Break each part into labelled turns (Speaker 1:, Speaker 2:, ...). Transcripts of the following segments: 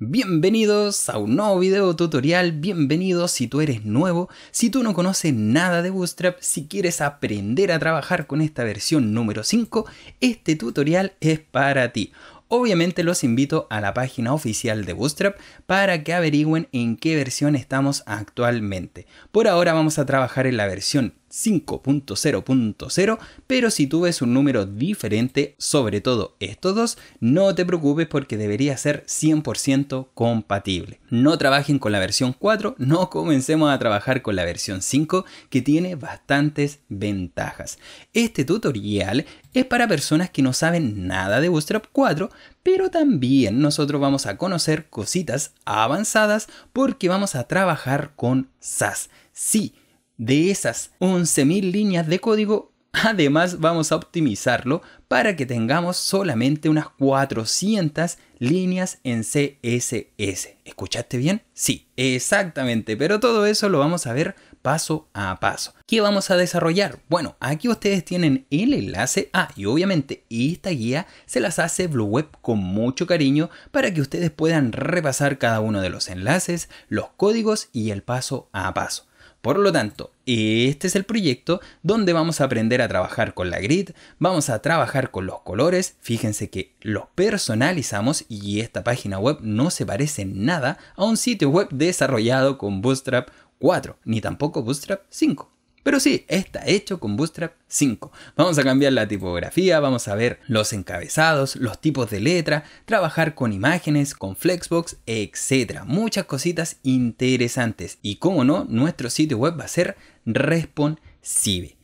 Speaker 1: Bienvenidos a un nuevo video tutorial, bienvenidos si tú eres nuevo, si tú no conoces nada de Bootstrap, si quieres aprender a trabajar con esta versión número 5, este tutorial es para ti. Obviamente los invito a la página oficial de Bootstrap para que averigüen en qué versión estamos actualmente. Por ahora vamos a trabajar en la versión 5.0.0, pero si tú ves un número diferente, sobre todo estos dos, no te preocupes porque debería ser 100% compatible. No trabajen con la versión 4, no comencemos a trabajar con la versión 5 que tiene bastantes ventajas. Este tutorial es para personas que no saben nada de Bootstrap 4, pero también nosotros vamos a conocer cositas avanzadas porque vamos a trabajar con SAS. Sí, de esas 11.000 líneas de código, además vamos a optimizarlo para que tengamos solamente unas 400 líneas en CSS. ¿Escuchaste bien? Sí, exactamente, pero todo eso lo vamos a ver paso a paso. ¿Qué vamos a desarrollar? Bueno, aquí ustedes tienen el enlace. a ah, y obviamente esta guía se las hace Blue Web con mucho cariño para que ustedes puedan repasar cada uno de los enlaces, los códigos y el paso a paso. Por lo tanto, este es el proyecto donde vamos a aprender a trabajar con la grid, vamos a trabajar con los colores, fíjense que los personalizamos y esta página web no se parece nada a un sitio web desarrollado con Bootstrap 4, ni tampoco Bootstrap 5. Pero sí, está hecho con Bootstrap 5. Vamos a cambiar la tipografía, vamos a ver los encabezados, los tipos de letra, trabajar con imágenes, con Flexbox, etc. Muchas cositas interesantes. Y cómo no, nuestro sitio web va a ser responsive.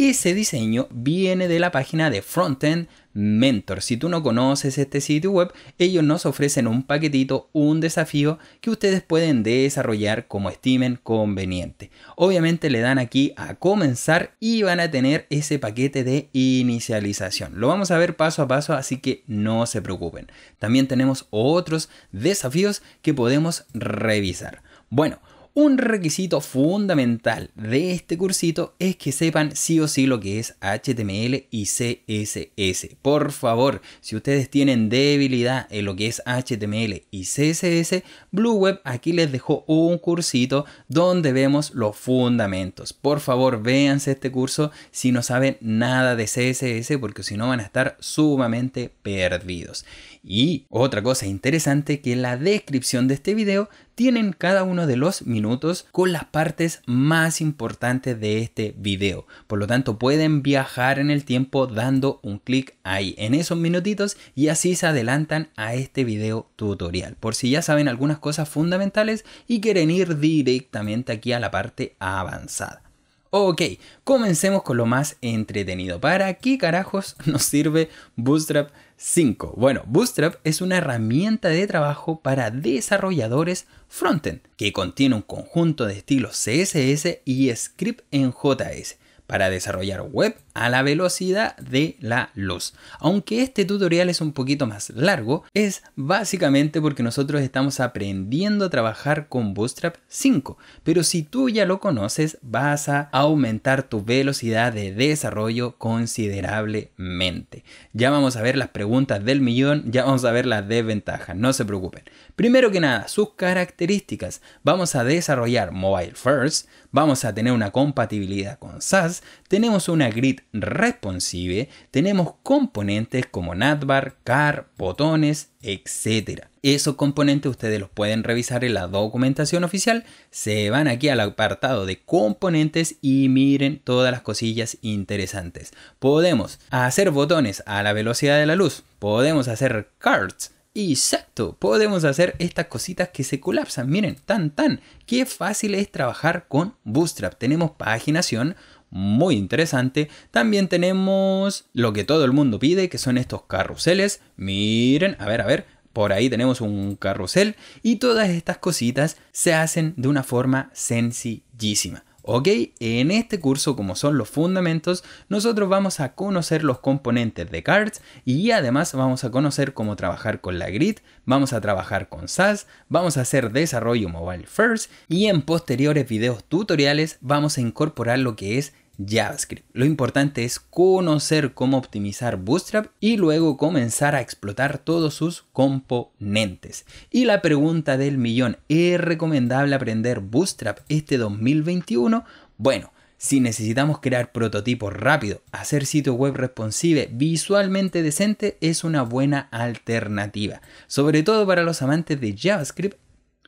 Speaker 1: Ese diseño viene de la página de Frontend Mentor. Si tú no conoces este sitio web, ellos nos ofrecen un paquetito, un desafío que ustedes pueden desarrollar como estimen conveniente. Obviamente le dan aquí a comenzar y van a tener ese paquete de inicialización. Lo vamos a ver paso a paso, así que no se preocupen. También tenemos otros desafíos que podemos revisar. Bueno, un requisito fundamental de este cursito es que sepan sí o sí lo que es HTML y CSS. Por favor, si ustedes tienen debilidad en lo que es HTML y CSS, Blue Web aquí les dejó un cursito donde vemos los fundamentos. Por favor, véanse este curso si no saben nada de CSS porque si no van a estar sumamente perdidos. Y otra cosa interesante que en la descripción de este video tienen cada uno de los minutos con las partes más importantes de este video. Por lo tanto pueden viajar en el tiempo dando un clic ahí en esos minutitos y así se adelantan a este video tutorial. Por si ya saben algunas cosas fundamentales y quieren ir directamente aquí a la parte avanzada. Ok, comencemos con lo más entretenido. ¿Para qué carajos nos sirve Bootstrap 5? Bueno, Bootstrap es una herramienta de trabajo para desarrolladores frontend que contiene un conjunto de estilos CSS y script en JS para desarrollar web a la velocidad de la luz. Aunque este tutorial es un poquito más largo, es básicamente porque nosotros estamos aprendiendo a trabajar con Bootstrap 5, pero si tú ya lo conoces vas a aumentar tu velocidad de desarrollo considerablemente. Ya vamos a ver las preguntas del millón, ya vamos a ver las desventajas, no se preocupen. Primero que nada, sus características. Vamos a desarrollar Mobile First, vamos a tener una compatibilidad con SAS, tenemos una grid responsive tenemos componentes como navbar, car, botones, etcétera. Esos componentes ustedes los pueden revisar en la documentación oficial. Se van aquí al apartado de componentes y miren todas las cosillas interesantes. Podemos hacer botones a la velocidad de la luz. Podemos hacer cards Exacto, podemos hacer estas cositas que se colapsan. Miren, tan tan, qué fácil es trabajar con Bootstrap. Tenemos paginación, muy interesante. También tenemos lo que todo el mundo pide, que son estos carruseles. Miren, a ver, a ver, por ahí tenemos un carrusel y todas estas cositas se hacen de una forma sencillísima. ¿Ok? En este curso, como son los fundamentos, nosotros vamos a conocer los componentes de cards y además vamos a conocer cómo trabajar con la grid, vamos a trabajar con SAS, vamos a hacer desarrollo mobile first y en posteriores videos tutoriales vamos a incorporar lo que es JavaScript. Lo importante es conocer cómo optimizar Bootstrap y luego comenzar a explotar todos sus componentes. Y la pregunta del millón, ¿es recomendable aprender Bootstrap este 2021? Bueno, si necesitamos crear prototipos rápido, hacer sitio web responsive, visualmente decente, es una buena alternativa. Sobre todo para los amantes de JavaScript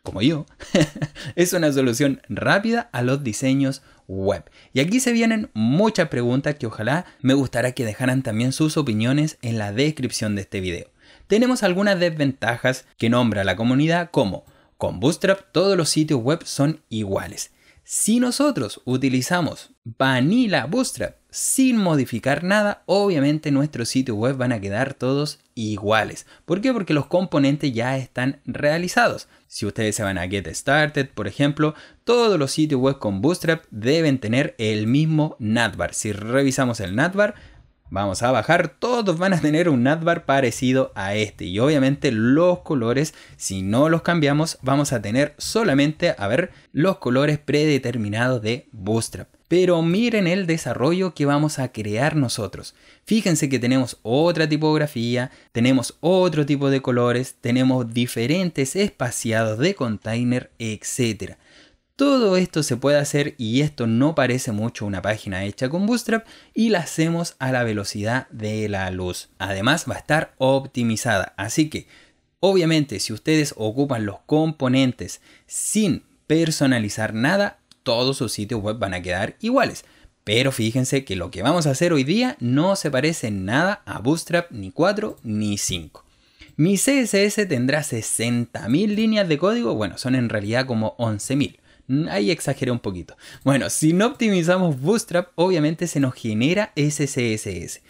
Speaker 1: como yo, es una solución rápida a los diseños web. Y aquí se vienen muchas preguntas que ojalá me gustará que dejaran también sus opiniones en la descripción de este video. Tenemos algunas desventajas que nombra la comunidad como con Bootstrap todos los sitios web son iguales. Si nosotros utilizamos Vanilla Bootstrap sin modificar nada, obviamente nuestros sitios web van a quedar todos iguales. ¿Por qué? Porque los componentes ya están realizados. Si ustedes se van a Get Started, por ejemplo, todos los sitios web con Bootstrap deben tener el mismo NATBAR. Si revisamos el navbar, vamos a bajar, todos van a tener un navbar parecido a este. Y obviamente los colores, si no los cambiamos, vamos a tener solamente, a ver, los colores predeterminados de Bootstrap. Pero miren el desarrollo que vamos a crear nosotros. Fíjense que tenemos otra tipografía, tenemos otro tipo de colores, tenemos diferentes espaciados de container, etcétera. Todo esto se puede hacer y esto no parece mucho una página hecha con Bootstrap y la hacemos a la velocidad de la luz. Además va a estar optimizada, así que obviamente si ustedes ocupan los componentes sin personalizar nada, todos sus sitios web van a quedar iguales. Pero fíjense que lo que vamos a hacer hoy día no se parece nada a Bootstrap ni 4 ni 5. Mi CSS tendrá 60.000 líneas de código, bueno, son en realidad como 11.000. Mm, ahí exageré un poquito. Bueno, si no optimizamos Bootstrap, obviamente se nos genera SCSS. CSS.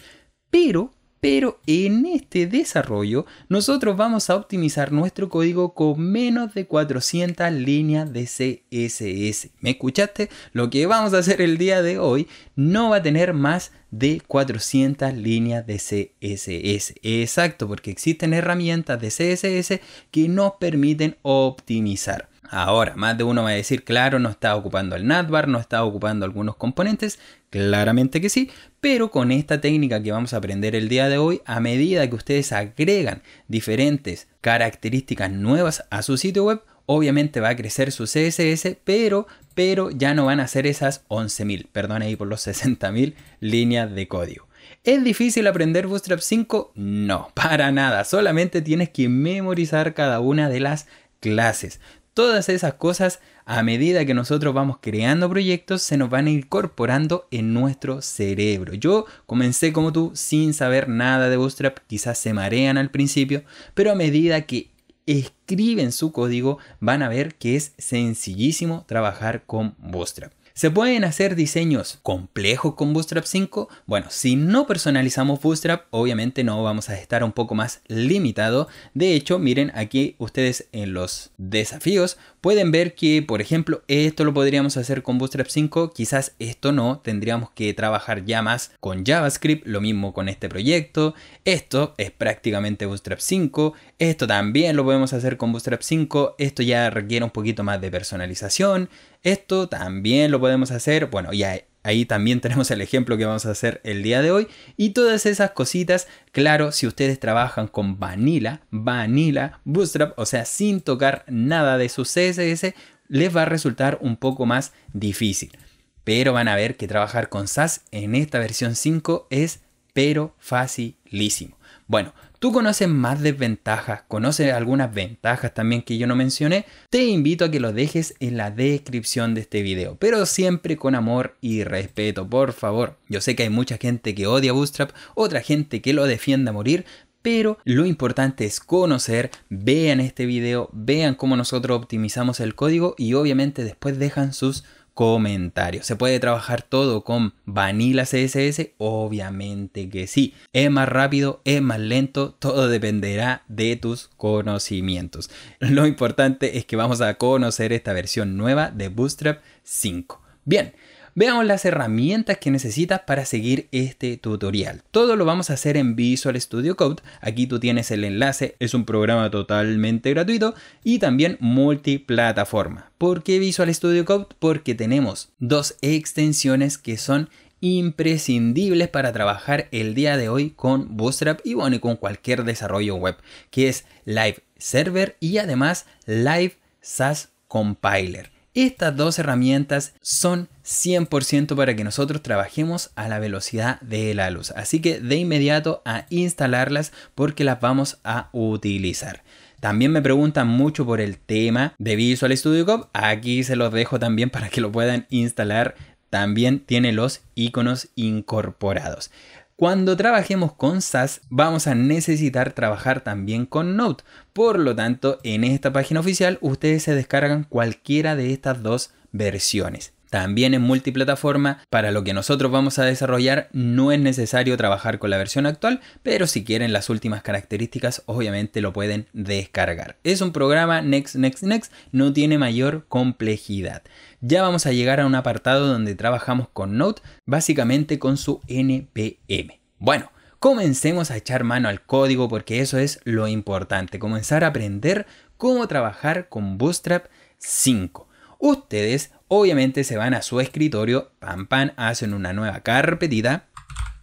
Speaker 1: Pero, pero en este desarrollo, nosotros vamos a optimizar nuestro código con menos de 400 líneas de CSS. ¿Me escuchaste? Lo que vamos a hacer el día de hoy no va a tener más de 400 líneas de CSS. Exacto, porque existen herramientas de CSS que nos permiten optimizar. Ahora, más de uno va a decir, claro, no está ocupando el NATBAR, no está ocupando algunos componentes, claramente que sí, pero con esta técnica que vamos a aprender el día de hoy, a medida que ustedes agregan diferentes características nuevas a su sitio web, obviamente va a crecer su CSS, pero, pero ya no van a ser esas 11.000, perdón ahí por los 60.000 líneas de código. ¿Es difícil aprender Bootstrap 5? No, para nada, solamente tienes que memorizar cada una de las clases. Todas esas cosas, a medida que nosotros vamos creando proyectos, se nos van incorporando en nuestro cerebro. Yo comencé como tú sin saber nada de Bootstrap, quizás se marean al principio, pero a medida que escriben su código van a ver que es sencillísimo trabajar con Bootstrap. ¿Se pueden hacer diseños complejos con Bootstrap 5? Bueno, si no personalizamos Bootstrap, obviamente no vamos a estar un poco más limitado. De hecho, miren aquí ustedes en los desafíos pueden ver que, por ejemplo, esto lo podríamos hacer con Bootstrap 5, quizás esto no, tendríamos que trabajar ya más con JavaScript, lo mismo con este proyecto, esto es prácticamente Bootstrap 5, esto también lo podemos hacer con Bootstrap 5, esto ya requiere un poquito más de personalización, esto también lo podemos hacer, bueno, ya Ahí también tenemos el ejemplo que vamos a hacer el día de hoy. Y todas esas cositas, claro, si ustedes trabajan con Vanilla, Vanilla, Bootstrap, o sea, sin tocar nada de su CSS, les va a resultar un poco más difícil. Pero van a ver que trabajar con SAS en esta versión 5 es pero facilísimo. Bueno, tú conoces más desventajas, conoces algunas ventajas también que yo no mencioné, te invito a que lo dejes en la descripción de este video, pero siempre con amor y respeto, por favor. Yo sé que hay mucha gente que odia Bootstrap, otra gente que lo defiende a morir, pero lo importante es conocer, vean este video, vean cómo nosotros optimizamos el código y obviamente después dejan sus comentarios. ¿Se puede trabajar todo con Vanilla CSS? Obviamente que sí. Es más rápido, es más lento, todo dependerá de tus conocimientos. Lo importante es que vamos a conocer esta versión nueva de Bootstrap 5. Bien, Veamos las herramientas que necesitas para seguir este tutorial. Todo lo vamos a hacer en Visual Studio Code. Aquí tú tienes el enlace, es un programa totalmente gratuito y también multiplataforma. ¿Por qué Visual Studio Code? Porque tenemos dos extensiones que son imprescindibles para trabajar el día de hoy con Bootstrap y con cualquier desarrollo web, que es Live Server y además Live SAS Compiler. Estas dos herramientas son 100% para que nosotros trabajemos a la velocidad de la luz. Así que de inmediato a instalarlas porque las vamos a utilizar. También me preguntan mucho por el tema de Visual Studio Cop Aquí se los dejo también para que lo puedan instalar. También tiene los iconos incorporados. Cuando trabajemos con SAS vamos a necesitar trabajar también con Note. Por lo tanto, en esta página oficial ustedes se descargan cualquiera de estas dos versiones. También en multiplataforma, para lo que nosotros vamos a desarrollar no es necesario trabajar con la versión actual, pero si quieren las últimas características obviamente lo pueden descargar. Es un programa Next Next Next, no tiene mayor complejidad. Ya vamos a llegar a un apartado donde trabajamos con Node, básicamente con su NPM. Bueno, comencemos a echar mano al código porque eso es lo importante, comenzar a aprender cómo trabajar con Bootstrap 5. Ustedes Obviamente se van a su escritorio, pam pam, hacen una nueva carpetita.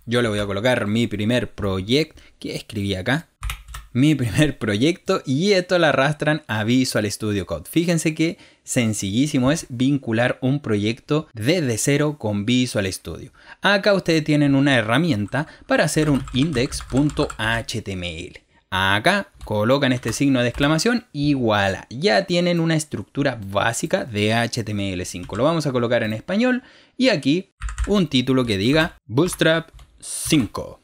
Speaker 1: Yo le voy a colocar mi primer proyecto, que escribí acá, mi primer proyecto y esto lo arrastran a Visual Studio Code. Fíjense que sencillísimo es vincular un proyecto desde cero con Visual Studio. Acá ustedes tienen una herramienta para hacer un index.html. Acá colocan este signo de exclamación y voilà, ya tienen una estructura básica de HTML5. Lo vamos a colocar en español y aquí un título que diga Bootstrap 5.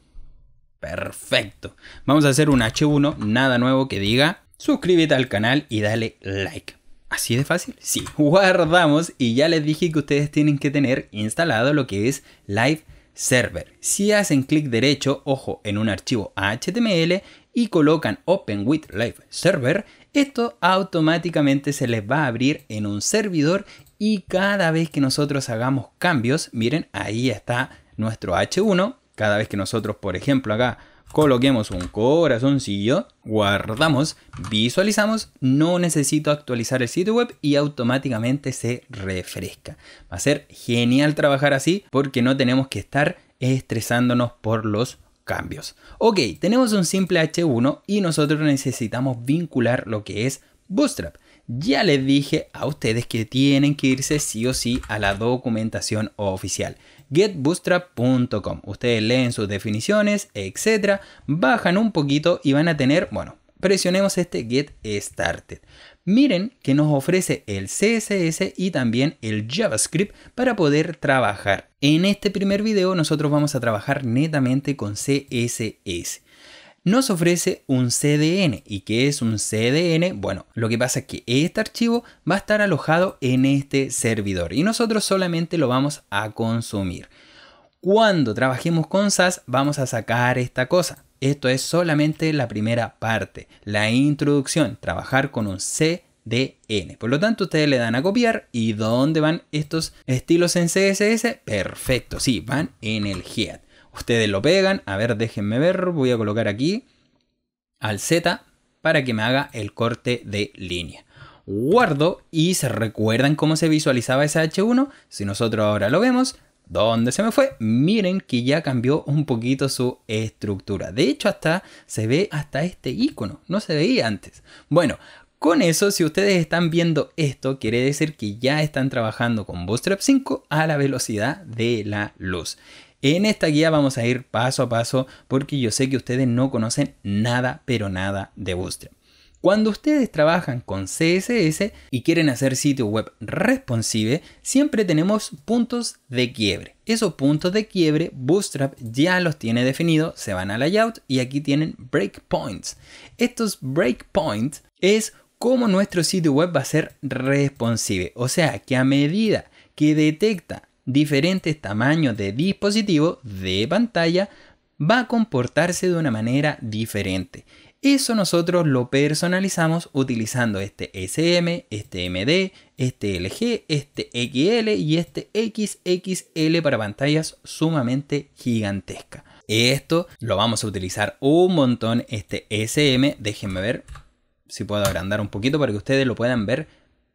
Speaker 1: Perfecto. Vamos a hacer un H1, nada nuevo que diga suscríbete al canal y dale like. Así de fácil. Sí, guardamos y ya les dije que ustedes tienen que tener instalado lo que es Live Server. Si hacen clic derecho, ojo, en un archivo HTML y colocan Open with Live Server, esto automáticamente se les va a abrir en un servidor y cada vez que nosotros hagamos cambios, miren, ahí está nuestro H1, cada vez que nosotros, por ejemplo, acá coloquemos un corazoncillo, guardamos, visualizamos, no necesito actualizar el sitio web y automáticamente se refresca. Va a ser genial trabajar así porque no tenemos que estar estresándonos por los cambios. Ok, tenemos un simple H1 y nosotros necesitamos vincular lo que es Bootstrap. Ya les dije a ustedes que tienen que irse sí o sí a la documentación oficial getbootstrap.com. Ustedes leen sus definiciones, etcétera, bajan un poquito y van a tener, bueno, presionemos este Get Started. Miren que nos ofrece el CSS y también el JavaScript para poder trabajar. En este primer video nosotros vamos a trabajar netamente con CSS nos ofrece un CDN. ¿Y qué es un CDN? Bueno, lo que pasa es que este archivo va a estar alojado en este servidor y nosotros solamente lo vamos a consumir. Cuando trabajemos con SAS vamos a sacar esta cosa. Esto es solamente la primera parte, la introducción, trabajar con un CDN. Por lo tanto, ustedes le dan a copiar y ¿dónde van estos estilos en CSS? Perfecto, sí, van en el head. Ustedes lo pegan, a ver, déjenme ver, voy a colocar aquí al Z para que me haga el corte de línea guardo y se recuerdan cómo se visualizaba ese H1. Si nosotros ahora lo vemos, ¿Dónde se me fue? Miren que ya cambió un poquito su estructura. De hecho, hasta se ve hasta este icono. No se veía antes. Bueno, con eso, si ustedes están viendo esto, quiere decir que ya están trabajando con Bootstrap 5 a la velocidad de la luz. En esta guía vamos a ir paso a paso porque yo sé que ustedes no conocen nada, pero nada de Bootstrap. Cuando ustedes trabajan con CSS y quieren hacer sitio web responsive, siempre tenemos puntos de quiebre. Esos puntos de quiebre Bootstrap ya los tiene definidos, se van a layout y aquí tienen breakpoints. Estos breakpoints es cómo nuestro sitio web va a ser responsive, o sea que a medida que detecta diferentes tamaños de dispositivo de pantalla, va a comportarse de una manera diferente. Eso nosotros lo personalizamos utilizando este SM, este MD, este LG, este XL y este XXL para pantallas sumamente gigantescas. Esto lo vamos a utilizar un montón, este SM. Déjenme ver si puedo agrandar un poquito para que ustedes lo puedan ver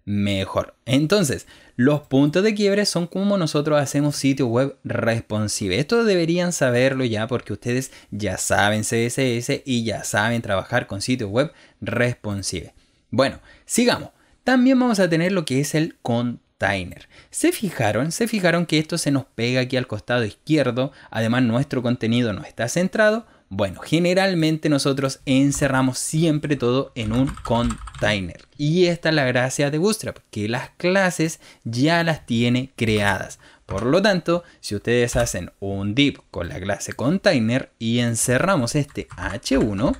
Speaker 1: mejor. Entonces, los puntos de quiebre son como nosotros hacemos sitio web responsive. Esto deberían saberlo ya porque ustedes ya saben CSS y ya saben trabajar con sitio web responsive. Bueno, sigamos. También vamos a tener lo que es el container. ¿Se fijaron? Se fijaron que esto se nos pega aquí al costado izquierdo. Además, nuestro contenido no está centrado bueno, generalmente nosotros encerramos siempre todo en un container. Y esta es la gracia de Bootstrap, que las clases ya las tiene creadas. Por lo tanto, si ustedes hacen un div con la clase container y encerramos este h1,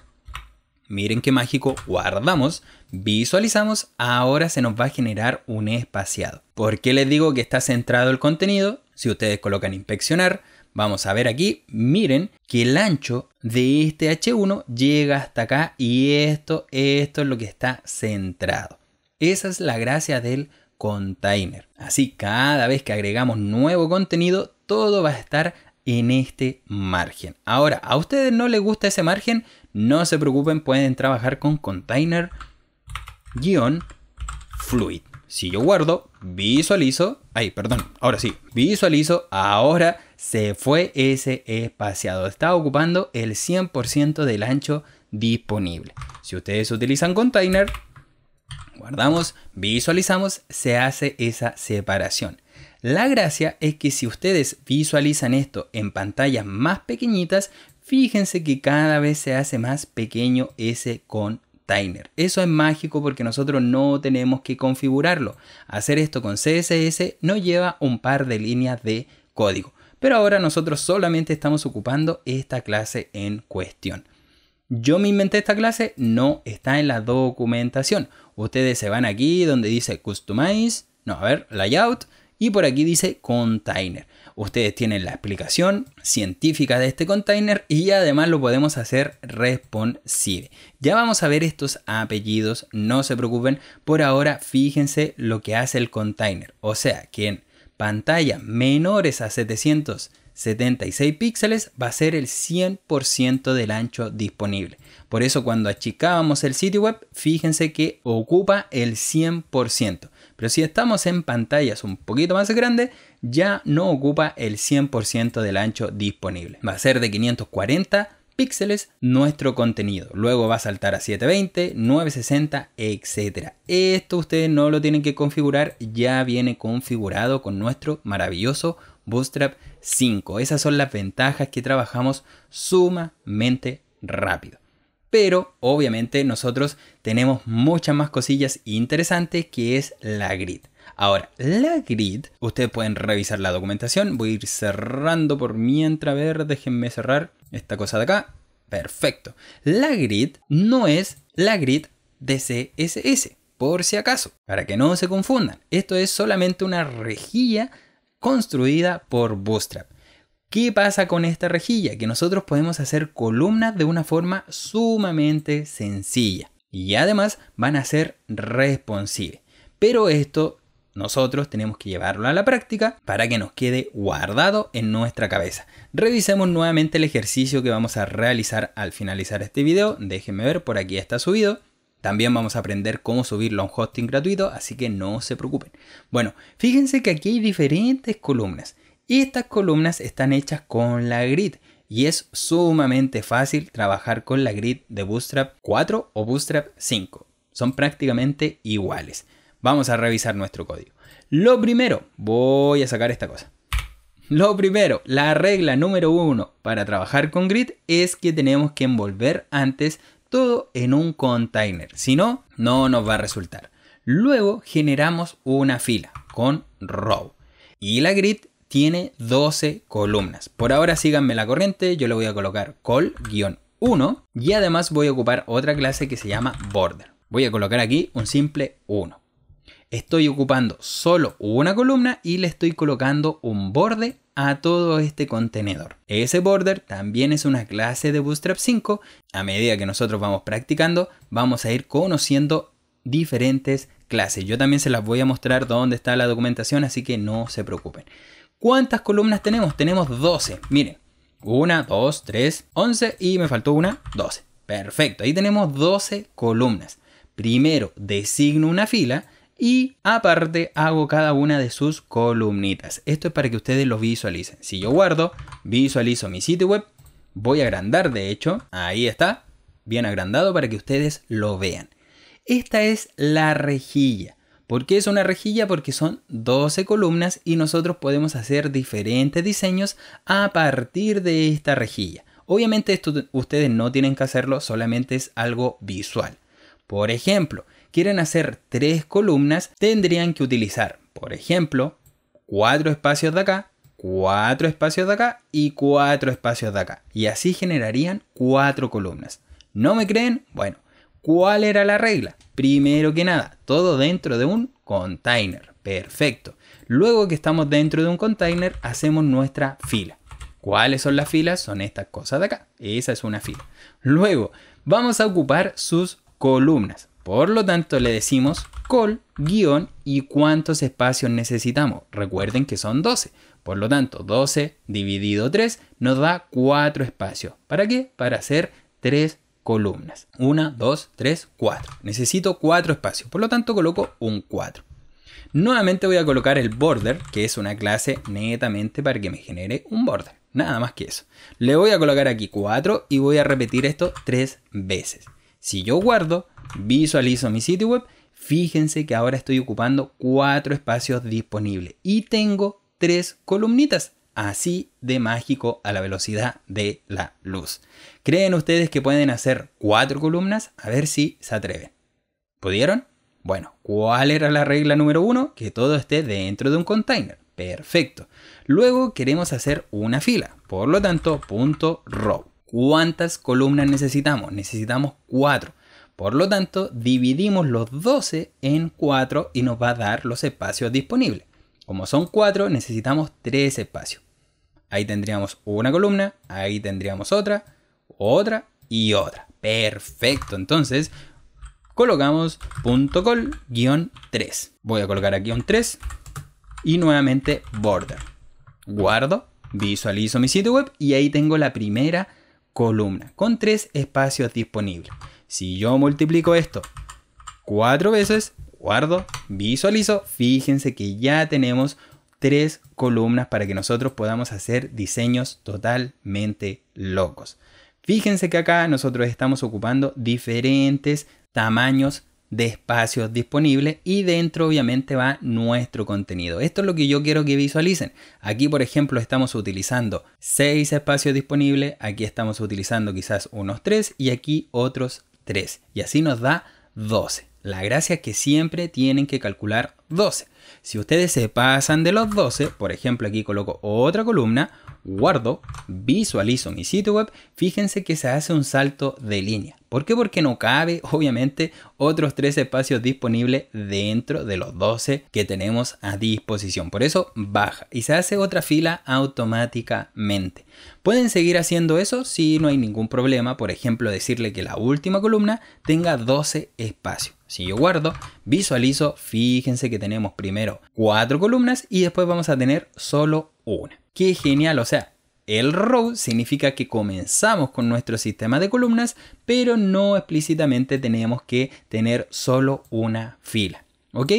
Speaker 1: miren qué mágico, guardamos, visualizamos, ahora se nos va a generar un espaciado. ¿Por qué les digo que está centrado el contenido? Si ustedes colocan inspeccionar, Vamos a ver aquí, miren que el ancho de este H1 llega hasta acá y esto, esto es lo que está centrado. Esa es la gracia del container. Así cada vez que agregamos nuevo contenido, todo va a estar en este margen. Ahora, a ustedes no les gusta ese margen, no se preocupen, pueden trabajar con container fluid. Si yo guardo, visualizo, ay, perdón, ahora sí, visualizo, ahora se fue ese espaciado. Está ocupando el 100% del ancho disponible. Si ustedes utilizan container, guardamos, visualizamos, se hace esa separación. La gracia es que si ustedes visualizan esto en pantallas más pequeñitas, fíjense que cada vez se hace más pequeño ese container. Eso es mágico porque nosotros no tenemos que configurarlo. Hacer esto con CSS no lleva un par de líneas de código pero ahora nosotros solamente estamos ocupando esta clase en cuestión. Yo me inventé esta clase, no está en la documentación. Ustedes se van aquí donde dice Customize, no, a ver, Layout, y por aquí dice Container. Ustedes tienen la explicación científica de este container y además lo podemos hacer responsive. Ya vamos a ver estos apellidos, no se preocupen. Por ahora, fíjense lo que hace el container. O sea, que en pantalla menores a 776 píxeles va a ser el 100% del ancho disponible. Por eso cuando achicábamos el sitio web, fíjense que ocupa el 100%. Pero si estamos en pantallas un poquito más grandes, ya no ocupa el 100% del ancho disponible. Va a ser de 540 píxeles nuestro contenido. Luego va a saltar a 720, 960, etcétera Esto ustedes no lo tienen que configurar, ya viene configurado con nuestro maravilloso Bootstrap 5. Esas son las ventajas que trabajamos sumamente rápido. Pero obviamente nosotros tenemos muchas más cosillas interesantes que es la grid. Ahora, la grid, ustedes pueden revisar la documentación. Voy a ir cerrando por mientras, a ver, déjenme cerrar esta cosa de acá. Perfecto. La grid no es la grid de CSS, por si acaso, para que no se confundan. Esto es solamente una rejilla construida por Bootstrap. ¿Qué pasa con esta rejilla? Que nosotros podemos hacer columnas de una forma sumamente sencilla y además van a ser responsive. Pero esto nosotros tenemos que llevarlo a la práctica para que nos quede guardado en nuestra cabeza. Revisemos nuevamente el ejercicio que vamos a realizar al finalizar este video. Déjenme ver, por aquí está subido. También vamos a aprender cómo subirlo a un hosting gratuito, así que no se preocupen. Bueno, fíjense que aquí hay diferentes columnas. Y estas columnas están hechas con la grid y es sumamente fácil trabajar con la grid de Bootstrap 4 o Bootstrap 5. Son prácticamente iguales. Vamos a revisar nuestro código. Lo primero, voy a sacar esta cosa. Lo primero, la regla número uno para trabajar con grid es que tenemos que envolver antes todo en un container. Si no, no nos va a resultar. Luego generamos una fila con row. Y la grid tiene 12 columnas. Por ahora síganme la corriente, yo le voy a colocar col-1 y además voy a ocupar otra clase que se llama border. Voy a colocar aquí un simple 1. Estoy ocupando solo una columna y le estoy colocando un borde a todo este contenedor. Ese border también es una clase de Bootstrap 5. A medida que nosotros vamos practicando, vamos a ir conociendo diferentes clases. Yo también se las voy a mostrar dónde está la documentación, así que no se preocupen. ¿Cuántas columnas tenemos? Tenemos 12. Miren, 1, 2, 3, 11 y me faltó una, 12. Perfecto, ahí tenemos 12 columnas. Primero designo una fila y aparte hago cada una de sus columnitas. Esto es para que ustedes lo visualicen. Si yo guardo, visualizo mi sitio web, voy a agrandar de hecho, ahí está, bien agrandado para que ustedes lo vean. Esta es la rejilla. ¿Por qué es una rejilla? Porque son 12 columnas y nosotros podemos hacer diferentes diseños a partir de esta rejilla. Obviamente esto ustedes no tienen que hacerlo, solamente es algo visual. Por ejemplo, quieren hacer tres columnas, tendrían que utilizar, por ejemplo, cuatro espacios de acá, cuatro espacios de acá y cuatro espacios de acá. Y así generarían cuatro columnas. ¿No me creen? Bueno, ¿cuál era la regla? Primero que nada, todo dentro de un container. Perfecto. Luego que estamos dentro de un container, hacemos nuestra fila. ¿Cuáles son las filas? Son estas cosas de acá. Esa es una fila. Luego, vamos a ocupar sus columnas. Por lo tanto, le decimos col guión y cuántos espacios necesitamos. Recuerden que son 12. Por lo tanto, 12 dividido 3 nos da 4 espacios. ¿Para qué? Para hacer 3 columnas. 1, 2, 3, 4. Necesito 4 espacios. Por lo tanto, coloco un 4. Nuevamente voy a colocar el border, que es una clase netamente para que me genere un border. Nada más que eso. Le voy a colocar aquí 4 y voy a repetir esto 3 veces. Si yo guardo, visualizo mi sitio web, fíjense que ahora estoy ocupando cuatro espacios disponibles y tengo tres columnitas. Así de mágico a la velocidad de la luz. ¿Creen ustedes que pueden hacer cuatro columnas? A ver si se atreven. ¿Pudieron? Bueno, ¿cuál era la regla número uno? Que todo esté dentro de un container. Perfecto. Luego queremos hacer una fila. Por lo tanto, punto row. ¿Cuántas columnas necesitamos? Necesitamos cuatro. Por lo tanto, dividimos los 12 en 4 y nos va a dar los espacios disponibles. Como son 4, necesitamos 3 espacios. Ahí tendríamos una columna, ahí tendríamos otra, otra y otra. Perfecto, entonces colocamos punto col 3. Voy a colocar aquí un 3 y nuevamente border. Guardo, visualizo mi sitio web y ahí tengo la primera columna con 3 espacios disponibles. Si yo multiplico esto cuatro veces, guardo, visualizo, fíjense que ya tenemos tres columnas para que nosotros podamos hacer diseños totalmente locos. Fíjense que acá nosotros estamos ocupando diferentes tamaños de espacios disponibles y dentro obviamente va nuestro contenido. Esto es lo que yo quiero que visualicen. Aquí por ejemplo estamos utilizando seis espacios disponibles, aquí estamos utilizando quizás unos tres y aquí otros 3. Y así nos da 12. La gracia es que siempre tienen que calcular 12. Si ustedes se pasan de los 12, por ejemplo aquí coloco otra columna, guardo, visualizo mi sitio web, fíjense que se hace un salto de línea. ¿Por qué? Porque no cabe, obviamente, otros tres espacios disponibles dentro de los 12 que tenemos a disposición. Por eso baja y se hace otra fila automáticamente. Pueden seguir haciendo eso si no hay ningún problema. Por ejemplo, decirle que la última columna tenga 12 espacios. Si yo guardo, visualizo, fíjense que tenemos primero cuatro columnas y después vamos a tener solo una. Qué genial, o sea, el row significa que comenzamos con nuestro sistema de columnas, pero no explícitamente tenemos que tener solo una fila, ¿ok?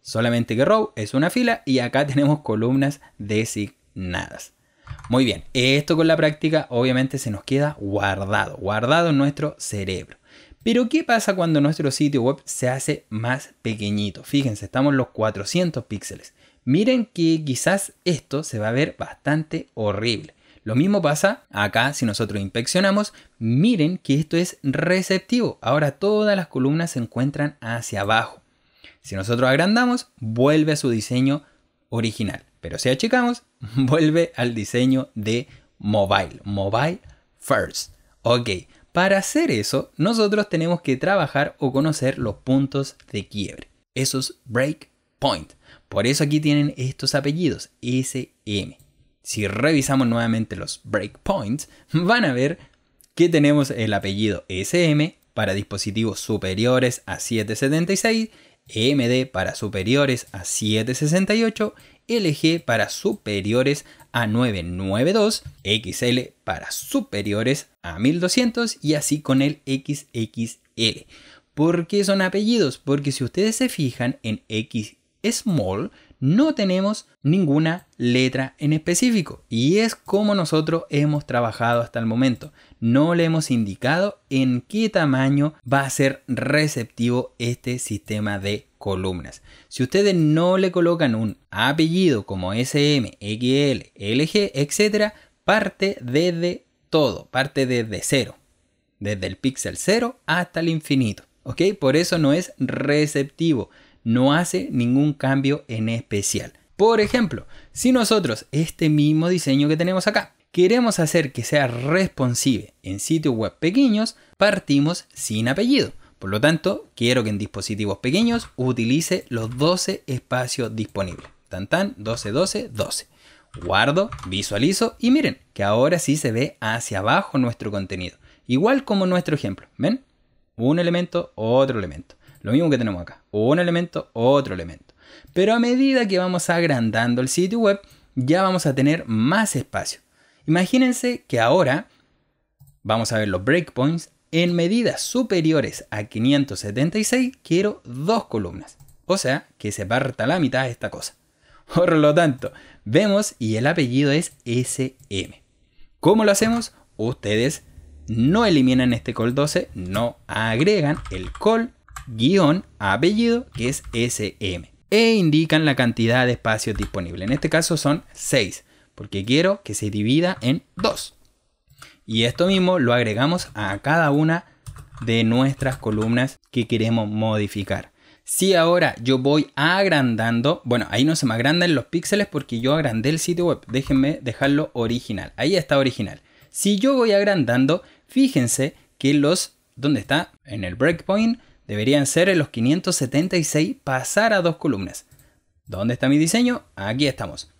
Speaker 1: Solamente que row es una fila y acá tenemos columnas designadas. Muy bien, esto con la práctica obviamente se nos queda guardado, guardado en nuestro cerebro. Pero ¿qué pasa cuando nuestro sitio web se hace más pequeñito? Fíjense, estamos en los 400 píxeles. Miren que quizás esto se va a ver bastante horrible. Lo mismo pasa acá si nosotros inspeccionamos. Miren que esto es receptivo. Ahora todas las columnas se encuentran hacia abajo. Si nosotros agrandamos, vuelve a su diseño original. Pero si achicamos, vuelve al diseño de mobile. Mobile first. Ok, para hacer eso, nosotros tenemos que trabajar o conocer los puntos de quiebre. Esos point. Por eso aquí tienen estos apellidos, SM. Si revisamos nuevamente los breakpoints, van a ver que tenemos el apellido SM para dispositivos superiores a 776, e MD para superiores a 768, LG para superiores a 992, XL para superiores a 1200 y así con el XXL. ¿Por qué son apellidos? Porque si ustedes se fijan en XXL, small no tenemos ninguna letra en específico y es como nosotros hemos trabajado hasta el momento. No le hemos indicado en qué tamaño va a ser receptivo este sistema de columnas. Si ustedes no le colocan un apellido como SM, XL, LG, etc., parte desde todo, parte desde cero, desde el píxel cero hasta el infinito. ¿Ok? Por eso no es receptivo no hace ningún cambio en especial. Por ejemplo, si nosotros este mismo diseño que tenemos acá queremos hacer que sea responsive en sitios web pequeños, partimos sin apellido. Por lo tanto, quiero que en dispositivos pequeños utilice los 12 espacios disponibles. Tan tan, 12, 12, 12. Guardo, visualizo y miren que ahora sí se ve hacia abajo nuestro contenido. Igual como nuestro ejemplo, ¿ven? Un elemento, otro elemento. Lo mismo que tenemos acá. Un elemento, otro elemento. Pero a medida que vamos agrandando el sitio web, ya vamos a tener más espacio. Imagínense que ahora vamos a ver los breakpoints. En medidas superiores a 576 quiero dos columnas. O sea, que se parta la mitad de esta cosa. Por lo tanto, vemos y el apellido es SM. ¿Cómo lo hacemos? Ustedes no eliminan este col 12, no agregan el col guión apellido, que es SM, e indican la cantidad de espacios disponibles. En este caso son 6, porque quiero que se divida en 2. Y esto mismo lo agregamos a cada una de nuestras columnas que queremos modificar. Si ahora yo voy agrandando, bueno, ahí no se me agrandan los píxeles porque yo agrandé el sitio web. Déjenme dejarlo original. Ahí está original. Si yo voy agrandando, fíjense que los, ¿dónde está? En el breakpoint deberían ser en los 576 pasar a dos columnas. ¿Dónde está mi diseño? Aquí estamos.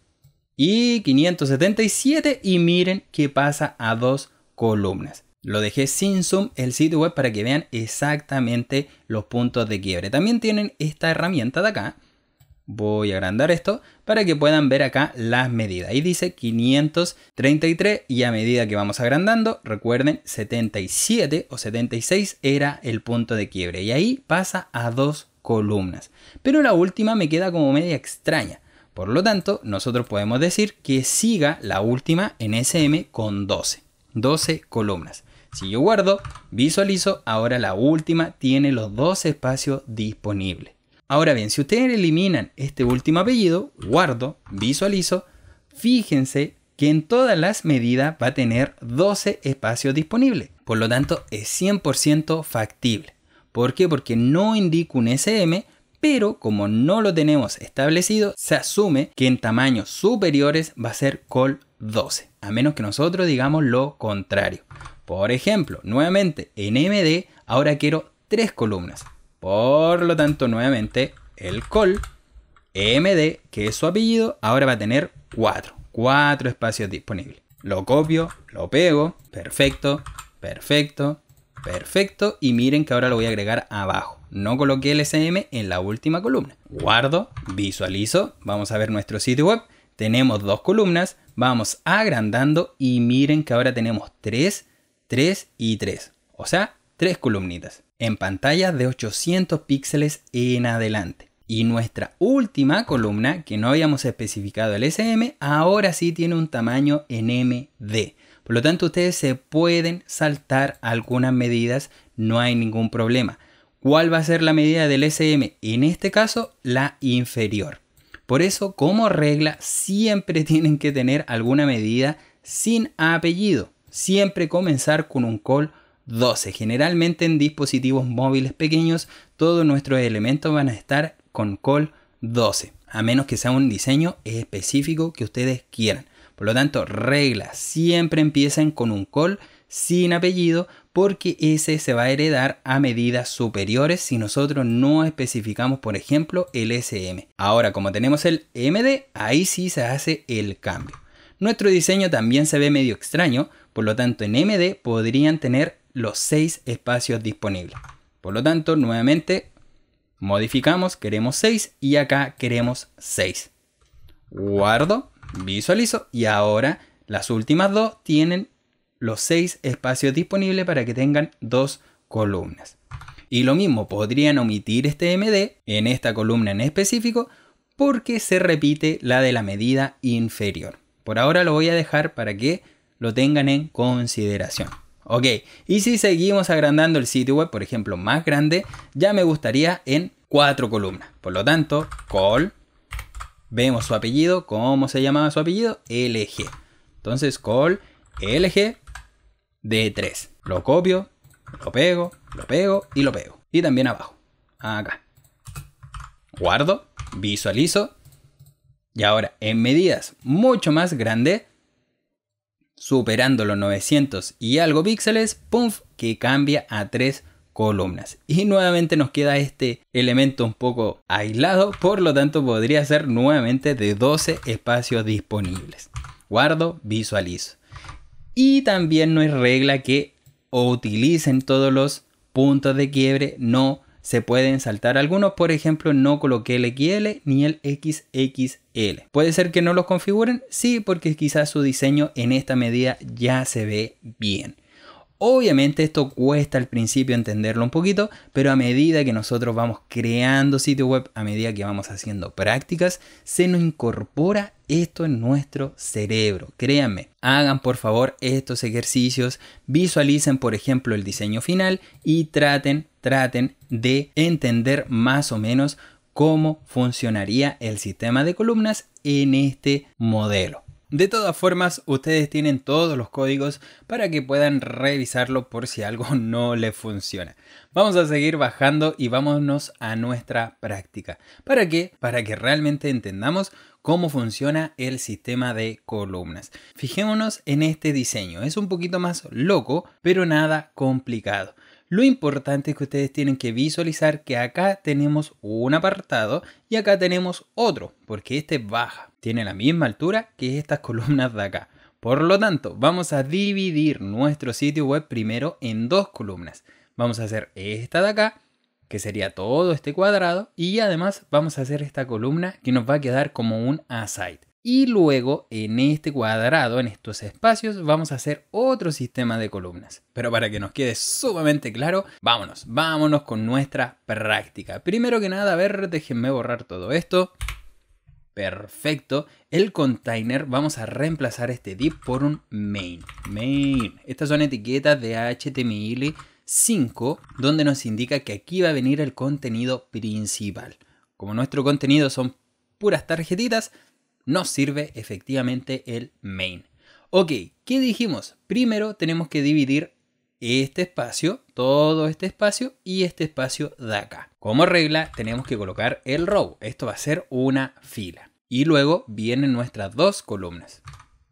Speaker 1: Y 577 y miren que pasa a dos columnas. Lo dejé sin zoom el sitio web para que vean exactamente los puntos de quiebre. También tienen esta herramienta de acá Voy a agrandar esto para que puedan ver acá las medidas. Ahí dice 533 y a medida que vamos agrandando, recuerden 77 o 76 era el punto de quiebre. Y ahí pasa a dos columnas. Pero la última me queda como media extraña. Por lo tanto, nosotros podemos decir que siga la última en SM con 12. 12 columnas. Si yo guardo, visualizo, ahora la última tiene los dos espacios disponibles. Ahora bien, si ustedes eliminan este último apellido, guardo, visualizo, fíjense que en todas las medidas va a tener 12 espacios disponibles. Por lo tanto, es 100% factible. ¿Por qué? Porque no indico un SM, pero como no lo tenemos establecido, se asume que en tamaños superiores va a ser col 12, a menos que nosotros digamos lo contrario. Por ejemplo, nuevamente en MD ahora quiero tres columnas. Por lo tanto, nuevamente, el col e MD, que es su apellido, ahora va a tener cuatro, cuatro espacios disponibles. Lo copio, lo pego, perfecto, perfecto, perfecto. Y miren que ahora lo voy a agregar abajo. No coloqué el SM en la última columna. Guardo, visualizo, vamos a ver nuestro sitio web. Tenemos dos columnas, vamos agrandando y miren que ahora tenemos tres, tres y tres, O sea, tres columnitas en pantalla de 800 píxeles en adelante. Y nuestra última columna, que no habíamos especificado el SM, ahora sí tiene un tamaño en MD. Por lo tanto, ustedes se pueden saltar algunas medidas, no hay ningún problema. ¿Cuál va a ser la medida del SM? En este caso, la inferior. Por eso, como regla, siempre tienen que tener alguna medida sin apellido. Siempre comenzar con un col 12. Generalmente en dispositivos móviles pequeños todos nuestros elementos van a estar con call 12, a menos que sea un diseño específico que ustedes quieran. Por lo tanto, reglas siempre empiezan con un call sin apellido porque ese se va a heredar a medidas superiores si nosotros no especificamos, por ejemplo, el SM. Ahora, como tenemos el MD, ahí sí se hace el cambio. Nuestro diseño también se ve medio extraño, por lo tanto en MD podrían tener los seis espacios disponibles. Por lo tanto, nuevamente modificamos, queremos 6 y acá queremos 6. Guardo, visualizo y ahora las últimas dos tienen los seis espacios disponibles para que tengan dos columnas. Y lo mismo, podrían omitir este MD en esta columna en específico porque se repite la de la medida inferior. Por ahora lo voy a dejar para que lo tengan en consideración. Ok, y si seguimos agrandando el sitio web, por ejemplo, más grande, ya me gustaría en cuatro columnas. Por lo tanto, col, vemos su apellido, ¿cómo se llamaba su apellido? LG. Entonces, col LG D3. Lo copio, lo pego, lo pego y lo pego. Y también abajo, acá. Guardo, visualizo. Y ahora, en medidas mucho más grandes, superando los 900 y algo píxeles, ¡pumf! que cambia a tres columnas. Y nuevamente nos queda este elemento un poco aislado, por lo tanto podría ser nuevamente de 12 espacios disponibles. Guardo, visualizo. Y también no es regla que utilicen todos los puntos de quiebre, no se pueden saltar algunos, por ejemplo, no coloqué el XL ni el XXL. ¿Puede ser que no los configuren? Sí, porque quizás su diseño en esta medida ya se ve bien. Obviamente esto cuesta al principio entenderlo un poquito, pero a medida que nosotros vamos creando sitio web, a medida que vamos haciendo prácticas, se nos incorpora esto es nuestro cerebro, créanme. Hagan por favor estos ejercicios, visualicen por ejemplo el diseño final y traten, traten de entender más o menos cómo funcionaría el sistema de columnas en este modelo. De todas formas, ustedes tienen todos los códigos para que puedan revisarlo por si algo no le funciona. Vamos a seguir bajando y vámonos a nuestra práctica. ¿Para qué? Para que realmente entendamos cómo funciona el sistema de columnas. Fijémonos en este diseño, es un poquito más loco, pero nada complicado. Lo importante es que ustedes tienen que visualizar que acá tenemos un apartado y acá tenemos otro, porque este baja, tiene la misma altura que estas columnas de acá. Por lo tanto, vamos a dividir nuestro sitio web primero en dos columnas. Vamos a hacer esta de acá que sería todo este cuadrado, y además vamos a hacer esta columna que nos va a quedar como un aside. Y luego en este cuadrado, en estos espacios, vamos a hacer otro sistema de columnas. Pero para que nos quede sumamente claro, vámonos, vámonos con nuestra práctica. Primero que nada, a ver, déjenme borrar todo esto. Perfecto. El container, vamos a reemplazar este div por un main. Main. Estas son etiquetas de HTML 5, donde nos indica que aquí va a venir el contenido principal. Como nuestro contenido son puras tarjetitas, nos sirve efectivamente el main. Ok, ¿qué dijimos? Primero tenemos que dividir este espacio, todo este espacio y este espacio de acá. Como regla tenemos que colocar el row, esto va a ser una fila. Y luego vienen nuestras dos columnas.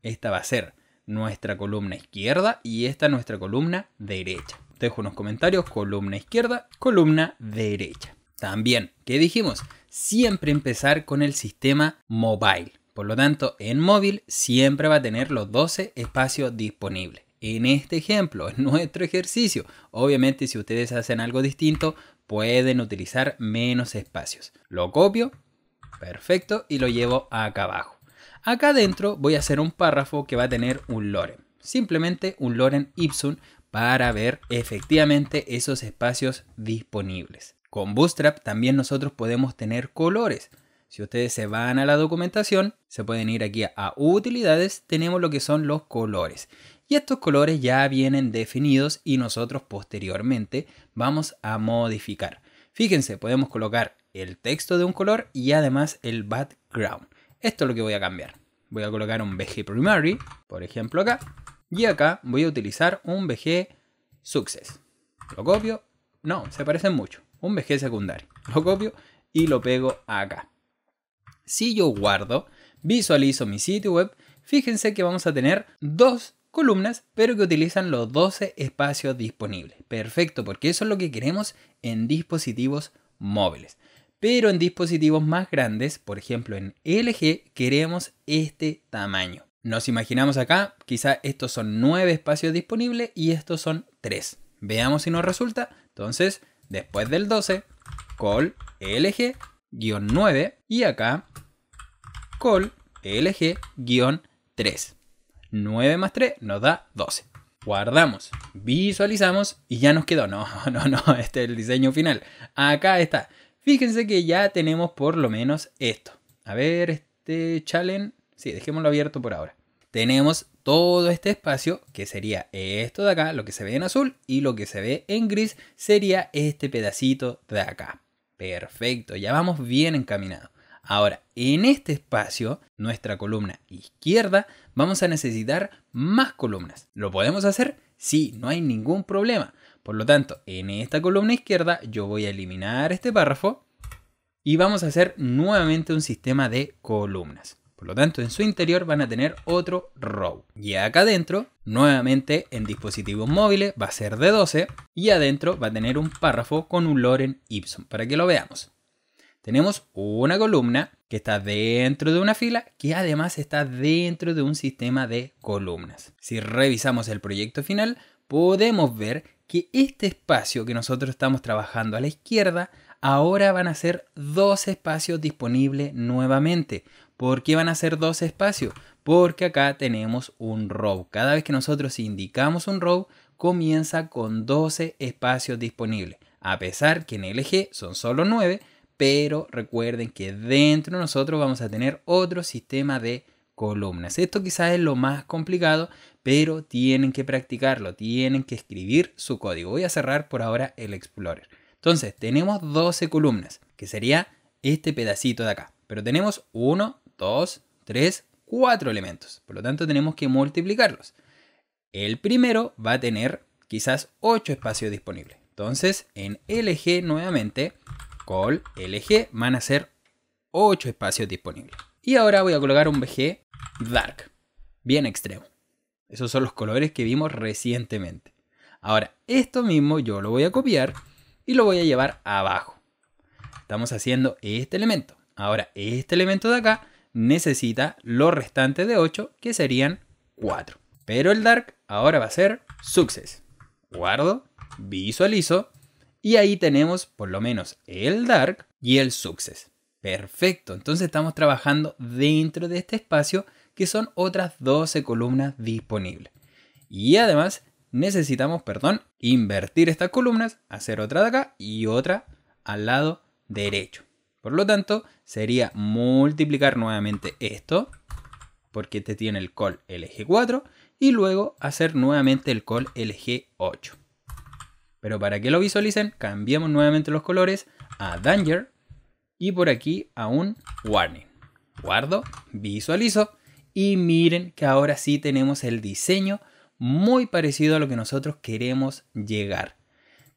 Speaker 1: Esta va a ser nuestra columna izquierda y esta nuestra columna derecha. Dejo unos comentarios, columna izquierda, columna derecha. También, ¿qué dijimos? Siempre empezar con el sistema mobile. Por lo tanto, en móvil siempre va a tener los 12 espacios disponibles. En este ejemplo, en nuestro ejercicio, obviamente si ustedes hacen algo distinto, pueden utilizar menos espacios. Lo copio, perfecto, y lo llevo acá abajo. Acá adentro voy a hacer un párrafo que va a tener un lorem. Simplemente un lorem ipsum para ver efectivamente esos espacios disponibles. Con Bootstrap también nosotros podemos tener colores. Si ustedes se van a la documentación, se pueden ir aquí a, utilidades, tenemos lo que son los colores. Y estos colores ya vienen definidos y nosotros posteriormente vamos a modificar. Fíjense, podemos colocar el texto de un color y además el background. Esto es lo que voy a cambiar. Voy a colocar un BG Primary, por ejemplo acá, y acá voy a utilizar un BG Success. Lo copio. No, se parecen mucho. Un BG secundario. Lo copio y lo pego acá. Si yo guardo, visualizo mi sitio web, fíjense que vamos a tener dos columnas, pero que utilizan los 12 espacios disponibles. Perfecto, porque eso es lo que queremos en dispositivos móviles. Pero en dispositivos más grandes, por ejemplo en LG, queremos este tamaño. Nos imaginamos acá, quizá estos son 9 espacios disponibles y estos son 3. Veamos si nos resulta. Entonces, después del 12, call lg-9 y acá call lg-3. 9 más 3 nos da 12. Guardamos, visualizamos y ya nos quedó. No, no, no, este es el diseño final. Acá está. Fíjense que ya tenemos por lo menos esto. A ver, este challenge Sí, dejémoslo abierto por ahora. Tenemos todo este espacio, que sería esto de acá, lo que se ve en azul, y lo que se ve en gris sería este pedacito de acá. Perfecto, ya vamos bien encaminado. Ahora, en este espacio, nuestra columna izquierda, vamos a necesitar más columnas. ¿Lo podemos hacer? Sí, no hay ningún problema. Por lo tanto, en esta columna izquierda yo voy a eliminar este párrafo y vamos a hacer nuevamente un sistema de columnas. Por lo tanto, en su interior van a tener otro row. Y acá adentro, nuevamente en dispositivos móviles, va a ser de 12. Y adentro va a tener un párrafo con un Loren Ipsum, para que lo veamos. Tenemos una columna que está dentro de una fila, que además está dentro de un sistema de columnas. Si revisamos el proyecto final, podemos ver que este espacio que nosotros estamos trabajando a la izquierda, ahora van a ser dos espacios disponibles nuevamente. ¿Por qué van a ser 12 espacios? Porque acá tenemos un row. Cada vez que nosotros indicamos un row, comienza con 12 espacios disponibles. A pesar que en LG son solo 9, pero recuerden que dentro de nosotros vamos a tener otro sistema de columnas. Esto quizás es lo más complicado, pero tienen que practicarlo, tienen que escribir su código. Voy a cerrar por ahora el Explorer. Entonces, tenemos 12 columnas, que sería este pedacito de acá. Pero tenemos uno 2, 3, 4 elementos. Por lo tanto, tenemos que multiplicarlos. El primero va a tener quizás 8 espacios disponibles. Entonces, en LG nuevamente, col LG van a ser 8 espacios disponibles. Y ahora voy a colocar un BG dark, bien extremo. Esos son los colores que vimos recientemente. Ahora, esto mismo yo lo voy a copiar y lo voy a llevar abajo. Estamos haciendo este elemento. Ahora, este elemento de acá necesita los restantes de 8, que serían 4. Pero el dark ahora va a ser success. Guardo, visualizo, y ahí tenemos por lo menos el dark y el success. Perfecto, entonces estamos trabajando dentro de este espacio que son otras 12 columnas disponibles. Y además necesitamos, perdón, invertir estas columnas, hacer otra de acá y otra al lado derecho. Por lo tanto, sería multiplicar nuevamente esto, porque este tiene el call LG4, y luego hacer nuevamente el call LG8. Pero para que lo visualicen, cambiamos nuevamente los colores a Danger y por aquí a un Warning. Guardo, visualizo y miren que ahora sí tenemos el diseño muy parecido a lo que nosotros queremos llegar.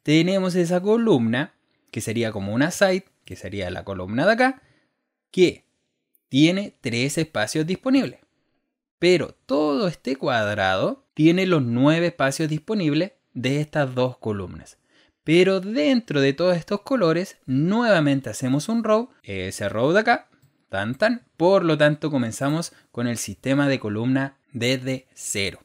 Speaker 1: Tenemos esa columna que sería como una side que sería la columna de acá, que tiene tres espacios disponibles. Pero todo este cuadrado tiene los nueve espacios disponibles de estas dos columnas. Pero dentro de todos estos colores, nuevamente hacemos un row, ese row de acá, tan tan. Por lo tanto, comenzamos con el sistema de columna desde cero,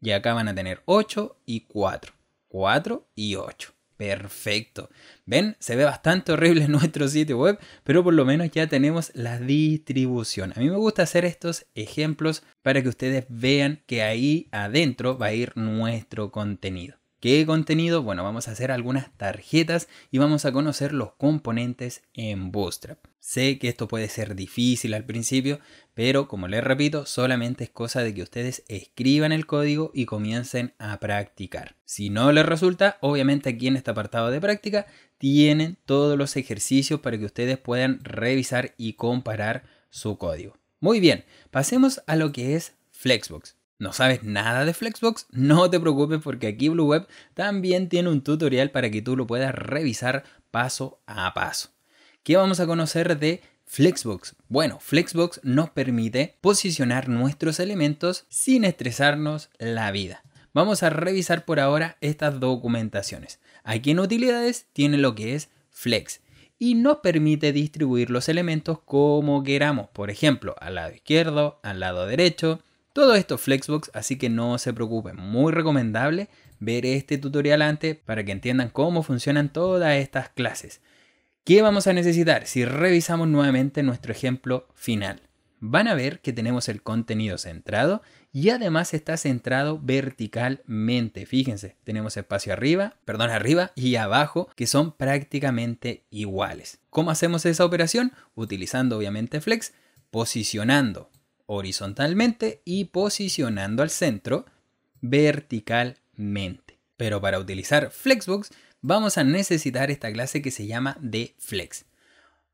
Speaker 1: Y acá van a tener 8 y 4. 4 y 8. Perfecto. Ven, se ve bastante horrible nuestro sitio web, pero por lo menos ya tenemos la distribución. A mí me gusta hacer estos ejemplos para que ustedes vean que ahí adentro va a ir nuestro contenido. ¿Qué contenido? Bueno, vamos a hacer algunas tarjetas y vamos a conocer los componentes en Bootstrap. Sé que esto puede ser difícil al principio, pero como les repito, solamente es cosa de que ustedes escriban el código y comiencen a practicar. Si no les resulta, obviamente aquí en este apartado de práctica tienen todos los ejercicios para que ustedes puedan revisar y comparar su código. Muy bien, pasemos a lo que es Flexbox. ¿No sabes nada de Flexbox? No te preocupes porque aquí Blue Web también tiene un tutorial para que tú lo puedas revisar paso a paso. ¿Qué vamos a conocer de Flexbox? Bueno, Flexbox nos permite posicionar nuestros elementos sin estresarnos la vida. Vamos a revisar por ahora estas documentaciones. Aquí en utilidades tiene lo que es Flex y nos permite distribuir los elementos como queramos, por ejemplo, al lado izquierdo, al lado derecho, todo esto Flexbox, así que no se preocupen, muy recomendable ver este tutorial antes para que entiendan cómo funcionan todas estas clases. ¿Qué vamos a necesitar si revisamos nuevamente nuestro ejemplo final? Van a ver que tenemos el contenido centrado y además está centrado verticalmente. Fíjense, tenemos espacio arriba, perdón, arriba y abajo que son prácticamente iguales. ¿Cómo hacemos esa operación? Utilizando obviamente Flex, posicionando horizontalmente y posicionando al centro verticalmente. Pero para utilizar Flexbox vamos a necesitar esta clase que se llama de Flex.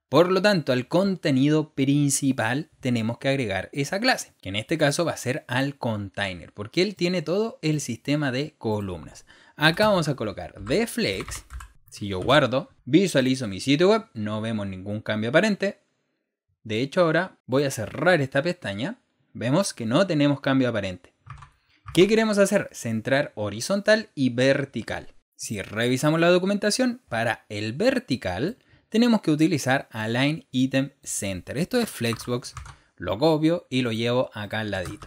Speaker 1: Por lo tanto, al contenido principal tenemos que agregar esa clase, que en este caso va a ser al container, porque él tiene todo el sistema de columnas. Acá vamos a colocar de flex, si yo guardo, visualizo mi sitio web, no vemos ningún cambio aparente, de hecho, ahora voy a cerrar esta pestaña. Vemos que no tenemos cambio aparente. ¿Qué queremos hacer? Centrar horizontal y vertical. Si revisamos la documentación, para el vertical tenemos que utilizar Align Item Center. Esto es Flexbox. Lo copio y lo llevo acá al ladito.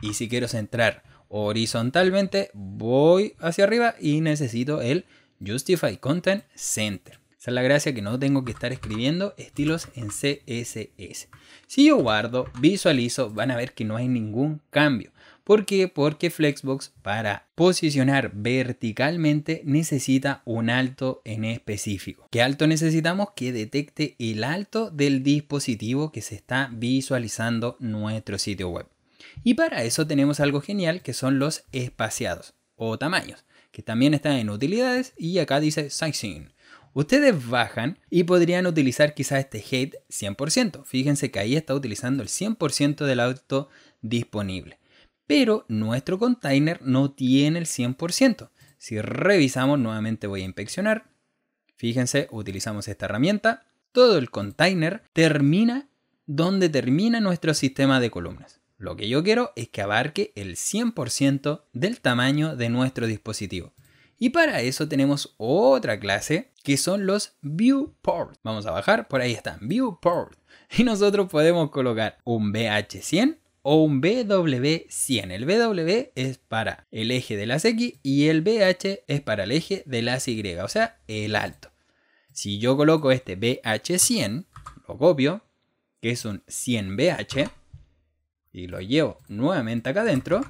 Speaker 1: Y si quiero centrar horizontalmente, voy hacia arriba y necesito el Justify Content Center la gracia que no tengo que estar escribiendo estilos en CSS. Si yo guardo, visualizo, van a ver que no hay ningún cambio. ¿Por qué? Porque Flexbox para posicionar verticalmente necesita un alto en específico. ¿Qué alto necesitamos? Que detecte el alto del dispositivo que se está visualizando nuestro sitio web. Y para eso tenemos algo genial que son los espaciados o tamaños, que también están en utilidades y acá dice sizing. Ustedes bajan y podrían utilizar quizás este hate 100%. Fíjense que ahí está utilizando el 100% del auto disponible. Pero nuestro container no tiene el 100%. Si revisamos, nuevamente voy a inspeccionar. Fíjense, utilizamos esta herramienta. Todo el container termina donde termina nuestro sistema de columnas. Lo que yo quiero es que abarque el 100% del tamaño de nuestro dispositivo. Y para eso tenemos otra clase que son los viewport. Vamos a bajar, por ahí están, viewport. Y nosotros podemos colocar un BH100 o un BW100. El BW es para el eje de las X y el BH es para el eje de las Y, o sea, el alto. Si yo coloco este BH100, lo copio, que es un 100BH, y lo llevo nuevamente acá adentro,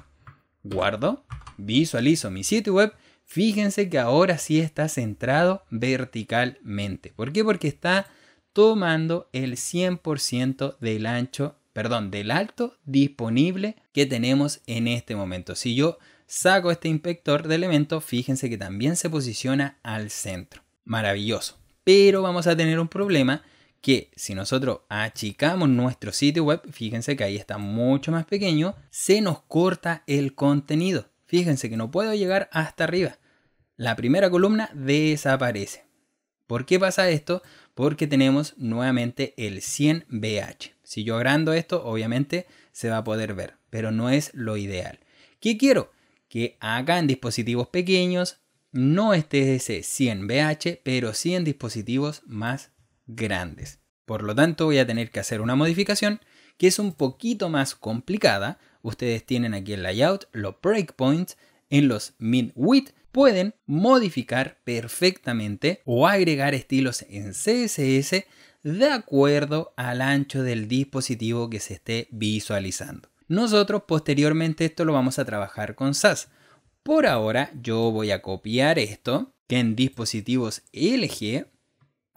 Speaker 1: guardo, visualizo mi sitio web Fíjense que ahora sí está centrado verticalmente. ¿Por qué? Porque está tomando el 100% del ancho, perdón, del alto disponible que tenemos en este momento. Si yo saco este inspector de elementos, fíjense que también se posiciona al centro. Maravilloso. Pero vamos a tener un problema que si nosotros achicamos nuestro sitio web, fíjense que ahí está mucho más pequeño, se nos corta el contenido. Fíjense que no puedo llegar hasta arriba. La primera columna desaparece. ¿Por qué pasa esto? Porque tenemos nuevamente el 100BH. Si yo agrando esto, obviamente se va a poder ver, pero no es lo ideal. ¿Qué quiero? Que acá en dispositivos pequeños no esté ese 100BH, pero sí en dispositivos más grandes. Por lo tanto, voy a tener que hacer una modificación que es un poquito más complicada, ustedes tienen aquí el layout, los breakpoints, en los min width pueden modificar perfectamente o agregar estilos en CSS de acuerdo al ancho del dispositivo que se esté visualizando. Nosotros posteriormente esto lo vamos a trabajar con SAS. Por ahora yo voy a copiar esto, que en dispositivos LG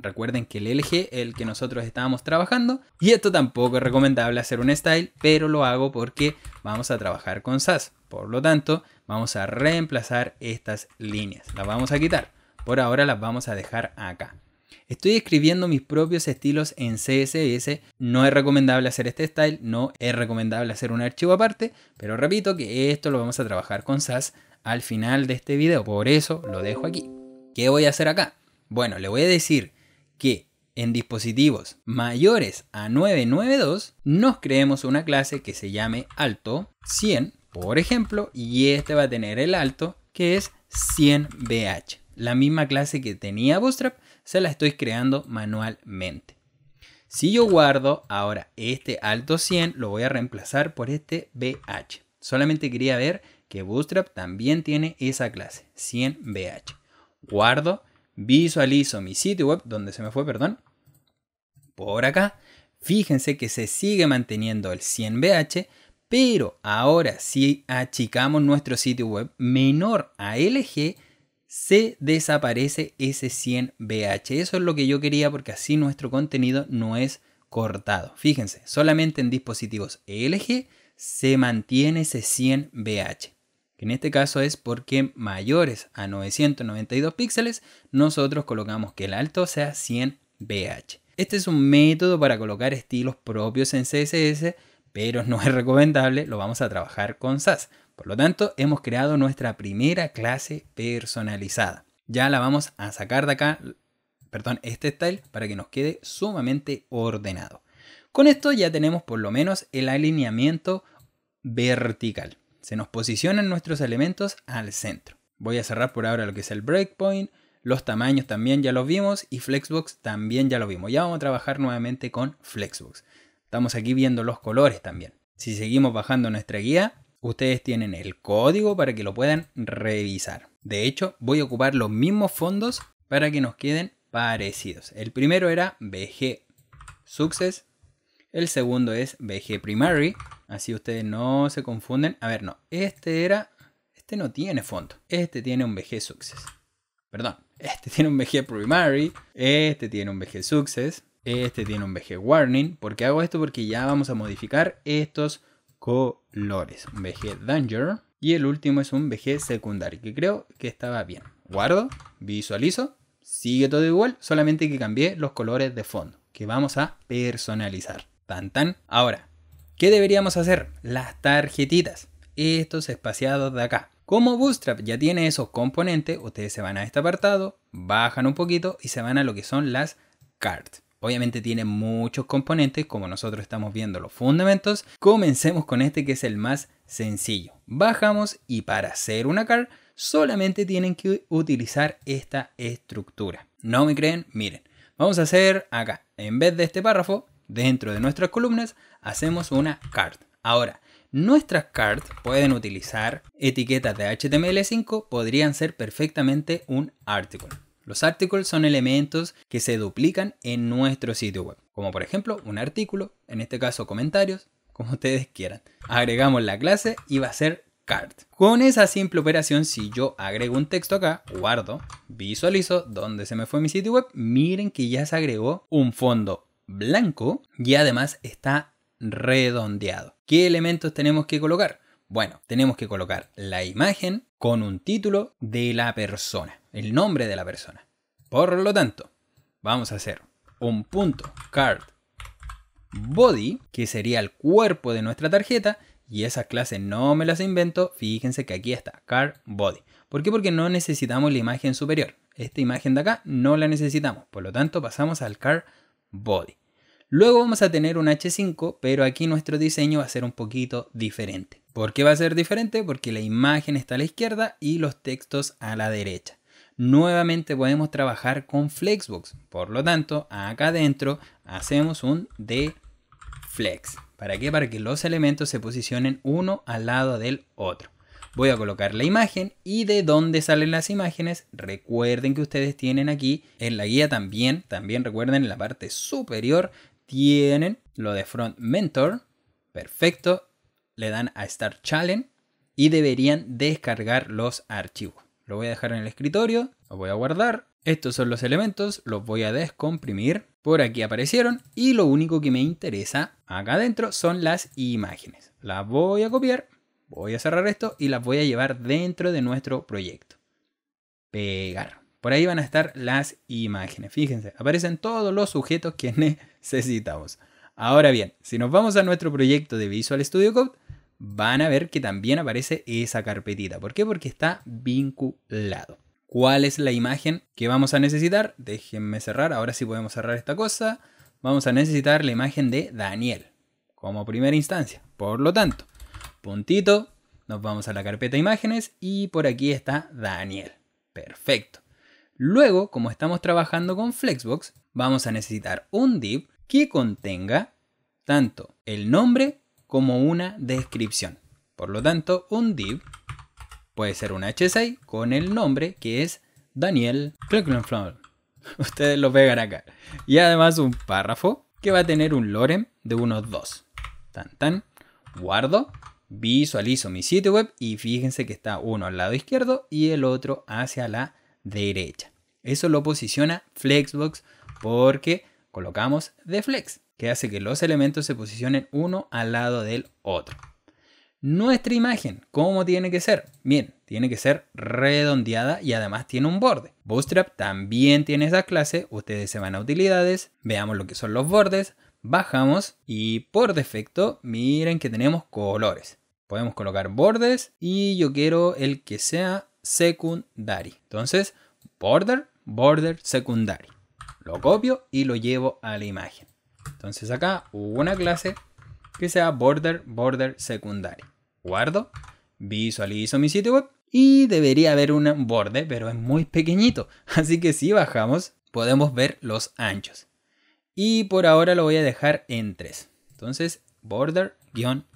Speaker 1: Recuerden que el LG, el que nosotros estábamos trabajando, y esto tampoco es recomendable hacer un style, pero lo hago porque vamos a trabajar con SAS. Por lo tanto, vamos a reemplazar estas líneas. Las vamos a quitar. Por ahora las vamos a dejar acá. Estoy escribiendo mis propios estilos en CSS. No es recomendable hacer este style, no es recomendable hacer un archivo aparte, pero repito que esto lo vamos a trabajar con SAS al final de este video. Por eso lo dejo aquí. ¿Qué voy a hacer acá? Bueno, le voy a decir que en dispositivos mayores a 992 nos creemos una clase que se llame alto 100, por ejemplo, y este va a tener el alto que es 100BH. La misma clase que tenía Bootstrap se la estoy creando manualmente. Si yo guardo ahora este alto 100, lo voy a reemplazar por este BH. Solamente quería ver que Bootstrap también tiene esa clase, 100BH. Guardo visualizo mi sitio web, donde se me fue, perdón, por acá, fíjense que se sigue manteniendo el 100BH, pero ahora si achicamos nuestro sitio web menor a LG, se desaparece ese 100BH. Eso es lo que yo quería porque así nuestro contenido no es cortado. Fíjense, solamente en dispositivos LG se mantiene ese 100BH que en este caso es porque mayores a 992 píxeles, nosotros colocamos que el alto sea 100 BH. Este es un método para colocar estilos propios en CSS, pero no es recomendable, lo vamos a trabajar con SAS. Por lo tanto, hemos creado nuestra primera clase personalizada. Ya la vamos a sacar de acá, perdón, este style, para que nos quede sumamente ordenado. Con esto ya tenemos por lo menos el alineamiento vertical. Se nos posicionan nuestros elementos al centro. Voy a cerrar por ahora lo que es el breakpoint. Los tamaños también ya los vimos y Flexbox también ya lo vimos. Ya vamos a trabajar nuevamente con Flexbox. Estamos aquí viendo los colores también. Si seguimos bajando nuestra guía, ustedes tienen el código para que lo puedan revisar. De hecho, voy a ocupar los mismos fondos para que nos queden parecidos. El primero era BG Success el segundo es BG Primary. Así ustedes no se confunden. A ver, no. Este era... Este no tiene fondo. Este tiene un BG Success. Perdón. Este tiene un BG Primary. Este tiene un BG Success. Este tiene un BG Warning. ¿Por qué hago esto? Porque ya vamos a modificar estos colores. Un BG Danger. Y el último es un BG Secundary, que creo que estaba bien. Guardo, visualizo, sigue todo igual, solamente que cambié los colores de fondo, que vamos a personalizar. Tan Ahora, ¿qué deberíamos hacer? Las tarjetitas. Estos espaciados de acá. Como Bootstrap ya tiene esos componentes, ustedes se van a este apartado, bajan un poquito y se van a lo que son las cards. Obviamente tiene muchos componentes, como nosotros estamos viendo los fundamentos. Comencemos con este que es el más sencillo. Bajamos y para hacer una card solamente tienen que utilizar esta estructura. ¿No me creen? Miren, vamos a hacer acá, en vez de este párrafo, dentro de nuestras columnas, hacemos una card. Ahora, nuestras cards pueden utilizar etiquetas de HTML5, podrían ser perfectamente un article. Los articles son elementos que se duplican en nuestro sitio web, como por ejemplo un artículo, en este caso comentarios, como ustedes quieran. Agregamos la clase y va a ser card. Con esa simple operación, si yo agrego un texto acá, guardo, visualizo dónde se me fue mi sitio web, miren que ya se agregó un fondo blanco y además está redondeado. ¿Qué elementos tenemos que colocar? Bueno, tenemos que colocar la imagen con un título de la persona, el nombre de la persona. Por lo tanto, vamos a hacer un punto card body, que sería el cuerpo de nuestra tarjeta, y esas clases no me las invento, fíjense que aquí está, card body. ¿Por qué? Porque no necesitamos la imagen superior. Esta imagen de acá no la necesitamos, por lo tanto pasamos al card body. Luego vamos a tener un H5, pero aquí nuestro diseño va a ser un poquito diferente. ¿Por qué va a ser diferente? Porque la imagen está a la izquierda y los textos a la derecha. Nuevamente podemos trabajar con Flexbox. Por lo tanto, acá adentro hacemos un de flex. ¿Para qué? Para que los elementos se posicionen uno al lado del otro. Voy a colocar la imagen y de dónde salen las imágenes. Recuerden que ustedes tienen aquí en la guía también, también recuerden en la parte superior tienen lo de Front Mentor, perfecto, le dan a Start Challenge y deberían descargar los archivos. Lo voy a dejar en el escritorio, lo voy a guardar. Estos son los elementos, los voy a descomprimir. Por aquí aparecieron y lo único que me interesa acá adentro son las imágenes. Las voy a copiar, voy a cerrar esto y las voy a llevar dentro de nuestro proyecto. Pegar. Por ahí van a estar las imágenes. Fíjense, aparecen todos los sujetos que necesitamos. Ahora bien, si nos vamos a nuestro proyecto de Visual Studio Code, van a ver que también aparece esa carpetita. ¿Por qué? Porque está vinculado. ¿Cuál es la imagen que vamos a necesitar? Déjenme cerrar, ahora sí podemos cerrar esta cosa. Vamos a necesitar la imagen de Daniel como primera instancia. Por lo tanto, puntito, nos vamos a la carpeta imágenes y por aquí está Daniel. Perfecto. Luego, como estamos trabajando con Flexbox, vamos a necesitar un div que contenga tanto el nombre como una descripción. Por lo tanto, un div puede ser un h6 con el nombre que es Daniel flower Ustedes lo pegan acá. Y además un párrafo que va a tener un lorem de unos dos. Tan tan. Guardo. Visualizo mi sitio web y fíjense que está uno al lado izquierdo y el otro hacia la derecha. Eso lo posiciona Flexbox porque colocamos de flex, que hace que los elementos se posicionen uno al lado del otro. Nuestra imagen, ¿cómo tiene que ser? Bien, tiene que ser redondeada y además tiene un borde. Bootstrap también tiene esa clase, ustedes se van a utilidades, veamos lo que son los bordes, bajamos y por defecto miren que tenemos colores. Podemos colocar bordes y yo quiero el que sea secondary. Entonces, border, border secondary. Lo copio y lo llevo a la imagen. Entonces acá una clase que sea border, border secondary. Guardo, visualizo mi sitio web y debería haber un borde, pero es muy pequeñito. Así que si bajamos, podemos ver los anchos. Y por ahora lo voy a dejar en 3. Entonces, border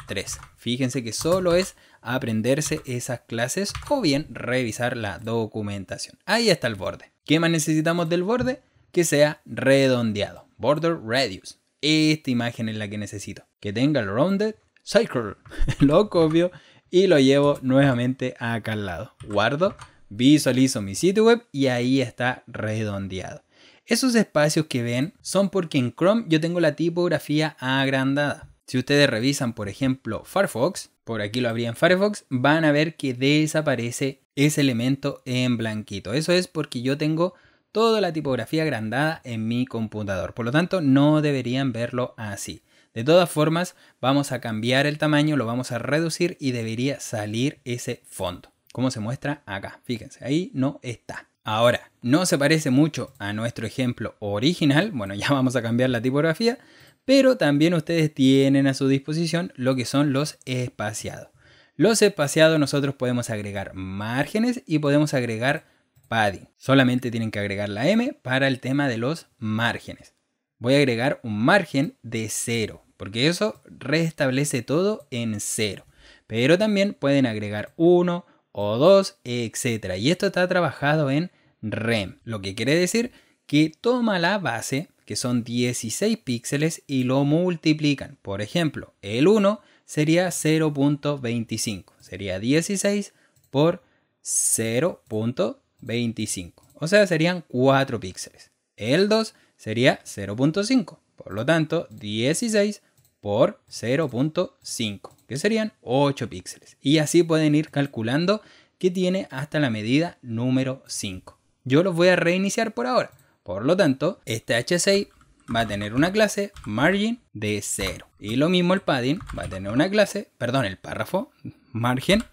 Speaker 1: 3. Fíjense que solo es aprenderse esas clases o bien revisar la documentación. Ahí está el borde. ¿Qué más necesitamos del borde? Que sea redondeado. Border Radius. Esta imagen es la que necesito. Que tenga el Rounded Circle. lo copio y lo llevo nuevamente acá al lado. Guardo, visualizo mi sitio web y ahí está redondeado. Esos espacios que ven son porque en Chrome yo tengo la tipografía agrandada si ustedes revisan, por ejemplo, Firefox, por aquí lo abrían en Firefox, van a ver que desaparece ese elemento en blanquito. Eso es porque yo tengo toda la tipografía agrandada en mi computador. Por lo tanto, no deberían verlo así. De todas formas, vamos a cambiar el tamaño, lo vamos a reducir y debería salir ese fondo. Como se muestra acá, fíjense, ahí no está. Ahora, no se parece mucho a nuestro ejemplo original, bueno, ya vamos a cambiar la tipografía, pero también ustedes tienen a su disposición lo que son los espaciados. Los espaciados nosotros podemos agregar márgenes y podemos agregar padding. Solamente tienen que agregar la M para el tema de los márgenes. Voy a agregar un margen de 0, porque eso restablece todo en 0. Pero también pueden agregar 1 o 2, etc. Y esto está trabajado en REM, lo que quiere decir que toma la base, que son 16 píxeles, y lo multiplican. Por ejemplo, el 1 sería 0.25, sería 16 por 0.25, o sea, serían 4 píxeles. El 2 sería 0.5, por lo tanto, 16 por 0.5, que serían 8 píxeles. Y así pueden ir calculando que tiene hasta la medida número 5. Yo los voy a reiniciar por ahora. Por lo tanto, este H6 va a tener una clase margin de 0. Y lo mismo el padding va a tener una clase, perdón, el párrafo margen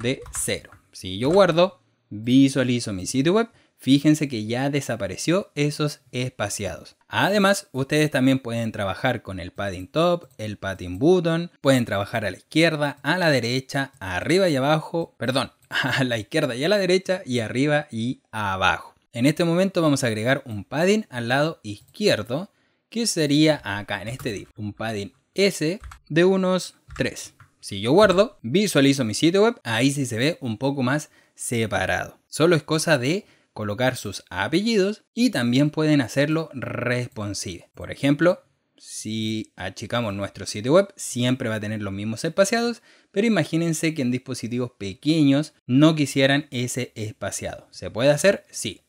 Speaker 1: de 0. Si yo guardo, visualizo mi sitio web, fíjense que ya desapareció esos espaciados. Además, ustedes también pueden trabajar con el padding top, el padding button, pueden trabajar a la izquierda, a la derecha, arriba y abajo, perdón, a la izquierda y a la derecha y arriba y abajo. En este momento vamos a agregar un padding al lado izquierdo, que sería acá en este div, un padding S de unos 3. Si yo guardo, visualizo mi sitio web, ahí sí se ve un poco más separado. Solo es cosa de colocar sus apellidos y también pueden hacerlo responsive. Por ejemplo, si achicamos nuestro sitio web, siempre va a tener los mismos espaciados, pero imagínense que en dispositivos pequeños no quisieran ese espaciado. ¿Se puede hacer? Sí.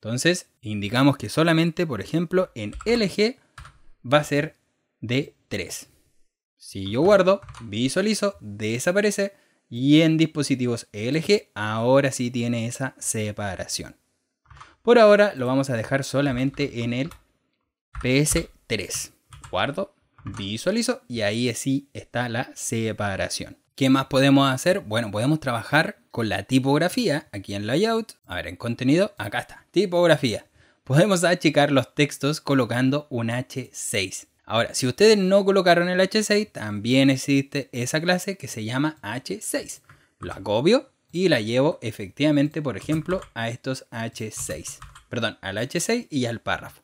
Speaker 1: Entonces, indicamos que solamente, por ejemplo, en LG va a ser de 3. Si yo guardo, visualizo, desaparece y en dispositivos LG ahora sí tiene esa separación. Por ahora lo vamos a dejar solamente en el PS3. Guardo, visualizo y ahí sí está la separación. ¿Qué más podemos hacer? Bueno, podemos trabajar con la tipografía aquí en layout. A ver, en contenido, acá está, tipografía. Podemos achicar los textos colocando un H6. Ahora, si ustedes no colocaron el H6, también existe esa clase que se llama H6. la copio y la llevo efectivamente, por ejemplo, a estos H6. Perdón, al H6 y al párrafo.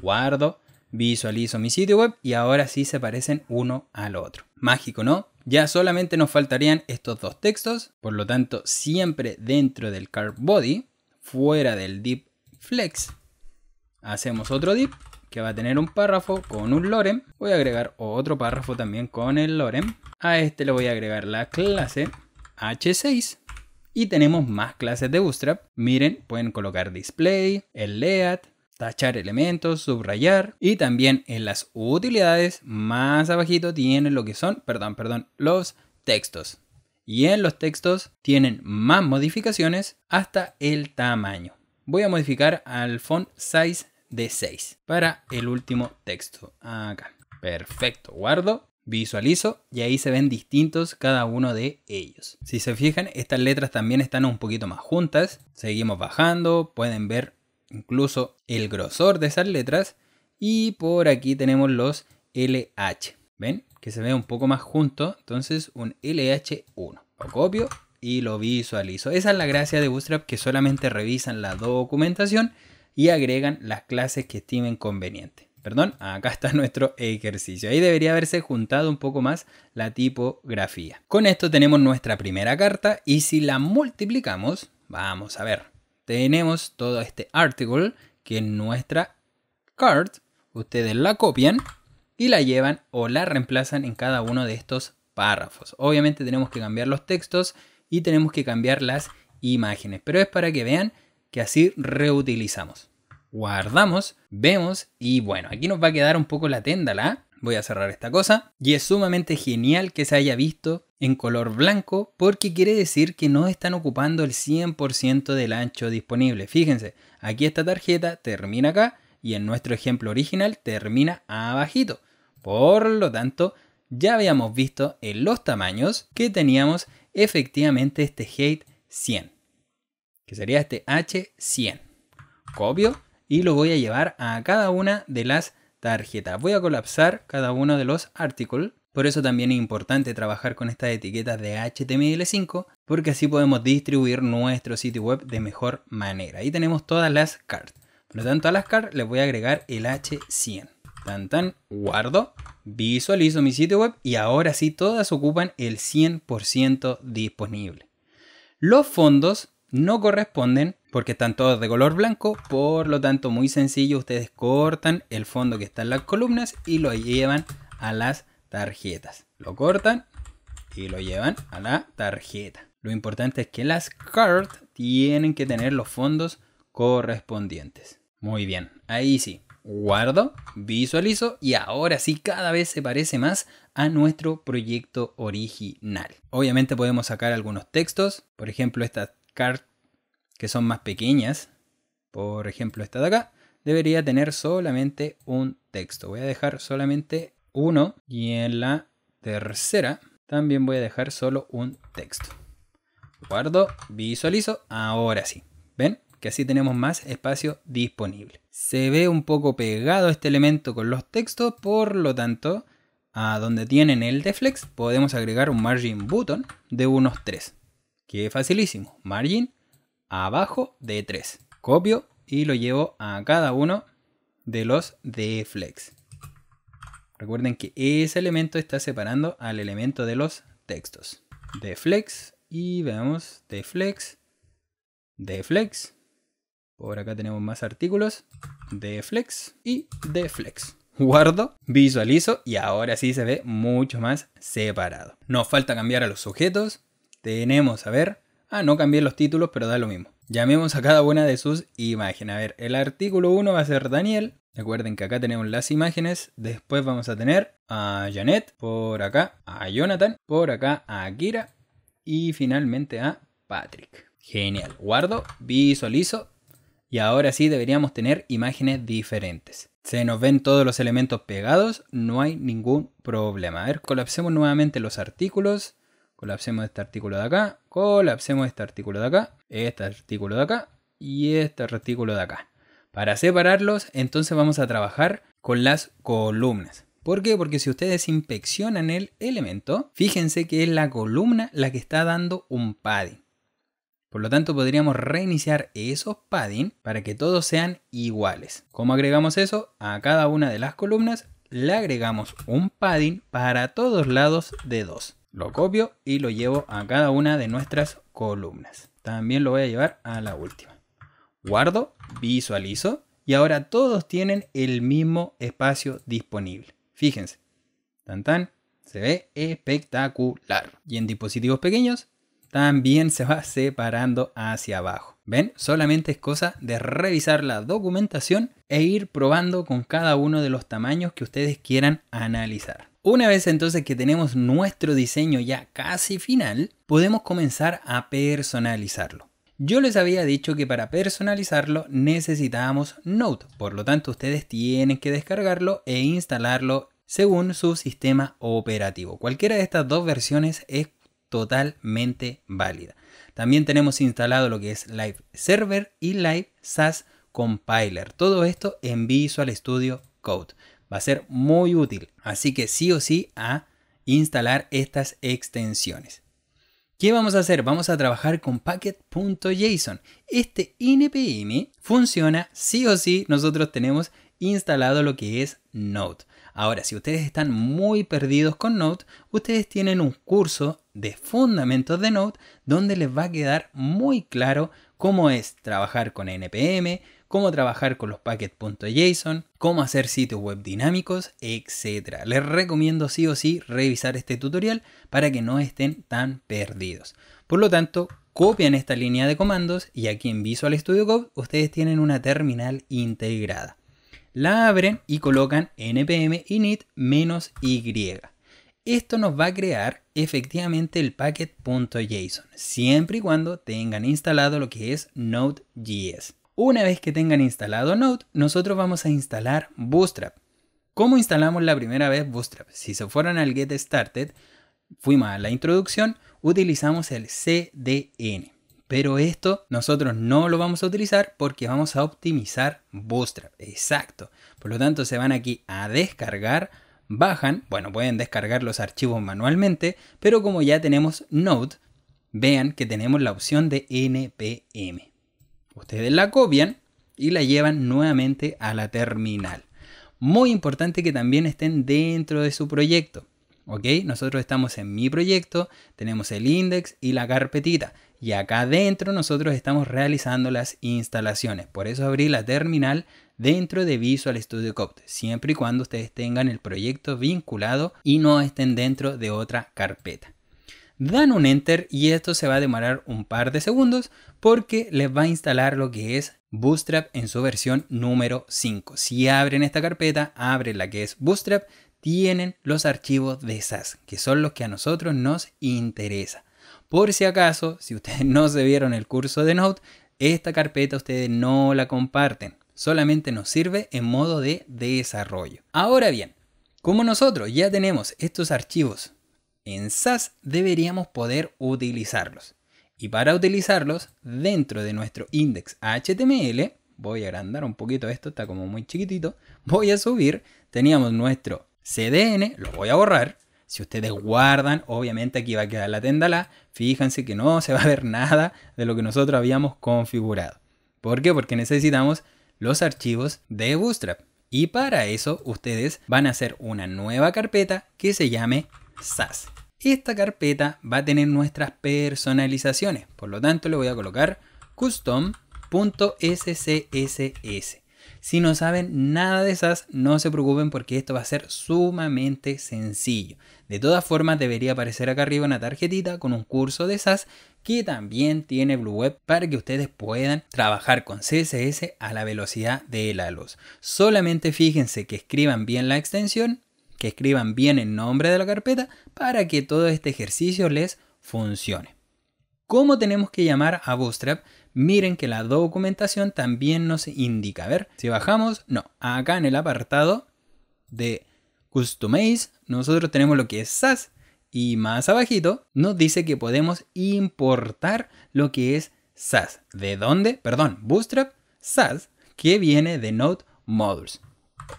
Speaker 1: Guardo visualizo mi sitio web y ahora sí se parecen uno al otro. Mágico, ¿no? Ya solamente nos faltarían estos dos textos, por lo tanto siempre dentro del card body, fuera del deep flex, hacemos otro dip que va a tener un párrafo con un lorem. Voy a agregar otro párrafo también con el lorem. A este le voy a agregar la clase h6 y tenemos más clases de Bootstrap. Miren, pueden colocar display, el layout, tachar elementos, subrayar y también en las utilidades más abajito tienen lo que son, perdón, perdón, los textos. Y en los textos tienen más modificaciones hasta el tamaño. Voy a modificar al font size de 6 para el último texto. Acá. Perfecto, guardo, visualizo y ahí se ven distintos cada uno de ellos. Si se fijan, estas letras también están un poquito más juntas. Seguimos bajando, pueden ver incluso el grosor de esas letras. Y por aquí tenemos los LH. ¿Ven? Que se ve un poco más junto. Entonces un LH1. Lo copio y lo visualizo. Esa es la gracia de Bootstrap que solamente revisan la documentación y agregan las clases que estimen conveniente. Perdón, acá está nuestro ejercicio. Ahí debería haberse juntado un poco más la tipografía. Con esto tenemos nuestra primera carta y si la multiplicamos, vamos a ver tenemos todo este article que es nuestra card. Ustedes la copian y la llevan o la reemplazan en cada uno de estos párrafos. Obviamente tenemos que cambiar los textos y tenemos que cambiar las imágenes, pero es para que vean que así reutilizamos. Guardamos, vemos y bueno, aquí nos va a quedar un poco la téndala. Voy a cerrar esta cosa y es sumamente genial que se haya visto en color blanco porque quiere decir que no están ocupando el 100% del ancho disponible. Fíjense, aquí esta tarjeta termina acá y en nuestro ejemplo original termina abajito. Por lo tanto, ya habíamos visto en los tamaños que teníamos efectivamente este hate 100, que sería este H100. Copio y lo voy a llevar a cada una de las tarjetas. Voy a colapsar cada uno de los articles. Por eso también es importante trabajar con estas etiquetas de HTML5 porque así podemos distribuir nuestro sitio web de mejor manera. Ahí tenemos todas las cards. Por lo tanto a las cards les voy a agregar el H100. Tan guardo, visualizo mi sitio web y ahora sí todas ocupan el 100% disponible. Los fondos no corresponden porque están todos de color blanco, por lo tanto muy sencillo, ustedes cortan el fondo que está en las columnas y lo llevan a las tarjetas. Lo cortan y lo llevan a la tarjeta. Lo importante es que las cards tienen que tener los fondos correspondientes. Muy bien, ahí sí. Guardo, visualizo y ahora sí cada vez se parece más a nuestro proyecto original. Obviamente podemos sacar algunos textos, por ejemplo estas cards que son más pequeñas, por ejemplo esta de acá, debería tener solamente un texto. Voy a dejar solamente 1 y en la tercera también voy a dejar solo un texto. Guardo, visualizo, ahora sí. ¿Ven? Que así tenemos más espacio disponible. Se ve un poco pegado este elemento con los textos, por lo tanto, a donde tienen el deflex podemos agregar un margin button de unos 3. Que facilísimo. Margin abajo de 3. Copio y lo llevo a cada uno de los deflex. Recuerden que ese elemento está separando al elemento de los textos. De flex y veamos de flex, de flex. Por acá tenemos más artículos. De flex y deflex. Guardo, visualizo y ahora sí se ve mucho más separado. Nos falta cambiar a los sujetos. Tenemos, a ver, ah, no cambié los títulos, pero da lo mismo. Llamemos a cada una de sus imágenes. A ver, el artículo 1 va a ser Daniel, Recuerden que acá tenemos las imágenes, después vamos a tener a Janet por acá, a Jonathan por acá, a Kira y finalmente a Patrick. Genial, guardo, visualizo y ahora sí deberíamos tener imágenes diferentes. Se nos ven todos los elementos pegados, no hay ningún problema. A ver, colapsemos nuevamente los artículos. Colapsemos este artículo de acá, colapsemos este artículo de acá, este artículo de acá y este artículo de acá. Para separarlos, entonces vamos a trabajar con las columnas. ¿Por qué? Porque si ustedes inspeccionan el elemento, fíjense que es la columna la que está dando un padding. Por lo tanto, podríamos reiniciar esos padding para que todos sean iguales. ¿Cómo agregamos eso? A cada una de las columnas le agregamos un padding para todos lados de 2. Lo copio y lo llevo a cada una de nuestras columnas. También lo voy a llevar a la última. Guardo, visualizo y ahora todos tienen el mismo espacio disponible. Fíjense. Tan tan, se ve espectacular. Y en dispositivos pequeños también se va separando hacia abajo. ¿Ven? Solamente es cosa de revisar la documentación e ir probando con cada uno de los tamaños que ustedes quieran analizar. Una vez entonces que tenemos nuestro diseño ya casi final, podemos comenzar a personalizarlo. Yo les había dicho que para personalizarlo necesitábamos Node, por lo tanto ustedes tienen que descargarlo e instalarlo según su sistema operativo. Cualquiera de estas dos versiones es totalmente válida. También tenemos instalado lo que es Live Server y Live SAS Compiler. Todo esto en Visual Studio Code. Va a ser muy útil. Así que sí o sí a instalar estas extensiones. ¿Qué vamos a hacer? Vamos a trabajar con packet.json. Este npm funciona sí o sí, nosotros tenemos instalado lo que es Node. Ahora, si ustedes están muy perdidos con Node, ustedes tienen un curso de fundamentos de Node donde les va a quedar muy claro cómo es trabajar con npm, cómo trabajar con los packet.json, cómo hacer sitios web dinámicos, etc. Les recomiendo sí o sí revisar este tutorial para que no estén tan perdidos. Por lo tanto, copian esta línea de comandos y aquí en Visual Studio Code ustedes tienen una terminal integrada. La abren y colocan npm init -y. Esto nos va a crear efectivamente el packet.json, siempre y cuando tengan instalado lo que es Node.js. Una vez que tengan instalado Node, nosotros vamos a instalar Bootstrap. ¿Cómo instalamos la primera vez Bootstrap? Si se fueron al Get Started, fuimos a la introducción, utilizamos el CDN. Pero esto nosotros no lo vamos a utilizar porque vamos a optimizar Bootstrap. Exacto. Por lo tanto, se van aquí a descargar, bajan, bueno, pueden descargar los archivos manualmente, pero como ya tenemos Node, vean que tenemos la opción de NPM. Ustedes la copian y la llevan nuevamente a la terminal. Muy importante que también estén dentro de su proyecto. ¿Ok? Nosotros estamos en mi proyecto, tenemos el index y la carpetita. Y acá dentro nosotros estamos realizando las instalaciones. Por eso abrí la terminal dentro de Visual Studio Code, siempre y cuando ustedes tengan el proyecto vinculado y no estén dentro de otra carpeta dan un enter y esto se va a demorar un par de segundos porque les va a instalar lo que es Bootstrap en su versión número 5. Si abren esta carpeta, abren la que es Bootstrap, tienen los archivos de SAS, que son los que a nosotros nos interesa. Por si acaso, si ustedes no se vieron el curso de Node, esta carpeta ustedes no la comparten, solamente nos sirve en modo de desarrollo. Ahora bien, como nosotros ya tenemos estos archivos en SAS deberíamos poder utilizarlos. Y para utilizarlos dentro de nuestro index HTML, voy a agrandar un poquito esto, está como muy chiquitito, voy a subir, teníamos nuestro CDN, lo voy a borrar, si ustedes guardan, obviamente aquí va a quedar la tendala. Fíjense que no se va a ver nada de lo que nosotros habíamos configurado. ¿Por qué? Porque necesitamos los archivos de Bootstrap. Y para eso ustedes van a hacer una nueva carpeta que se llame SAS esta carpeta va a tener nuestras personalizaciones. Por lo tanto, le voy a colocar custom.scss. Si no saben nada de esas, no se preocupen porque esto va a ser sumamente sencillo. De todas formas, debería aparecer acá arriba una tarjetita con un curso de SAS que también tiene Blue Web para que ustedes puedan trabajar con CSS a la velocidad de la luz. Solamente fíjense que escriban bien la extensión que escriban bien el nombre de la carpeta para que todo este ejercicio les funcione. ¿Cómo tenemos que llamar a Bootstrap? Miren que la documentación también nos indica. A ver, si bajamos, no, acá en el apartado de Customize, nosotros tenemos lo que es SAS y más abajito nos dice que podemos importar lo que es SAS. ¿De dónde? Perdón, Bootstrap SAS, que viene de Node Modules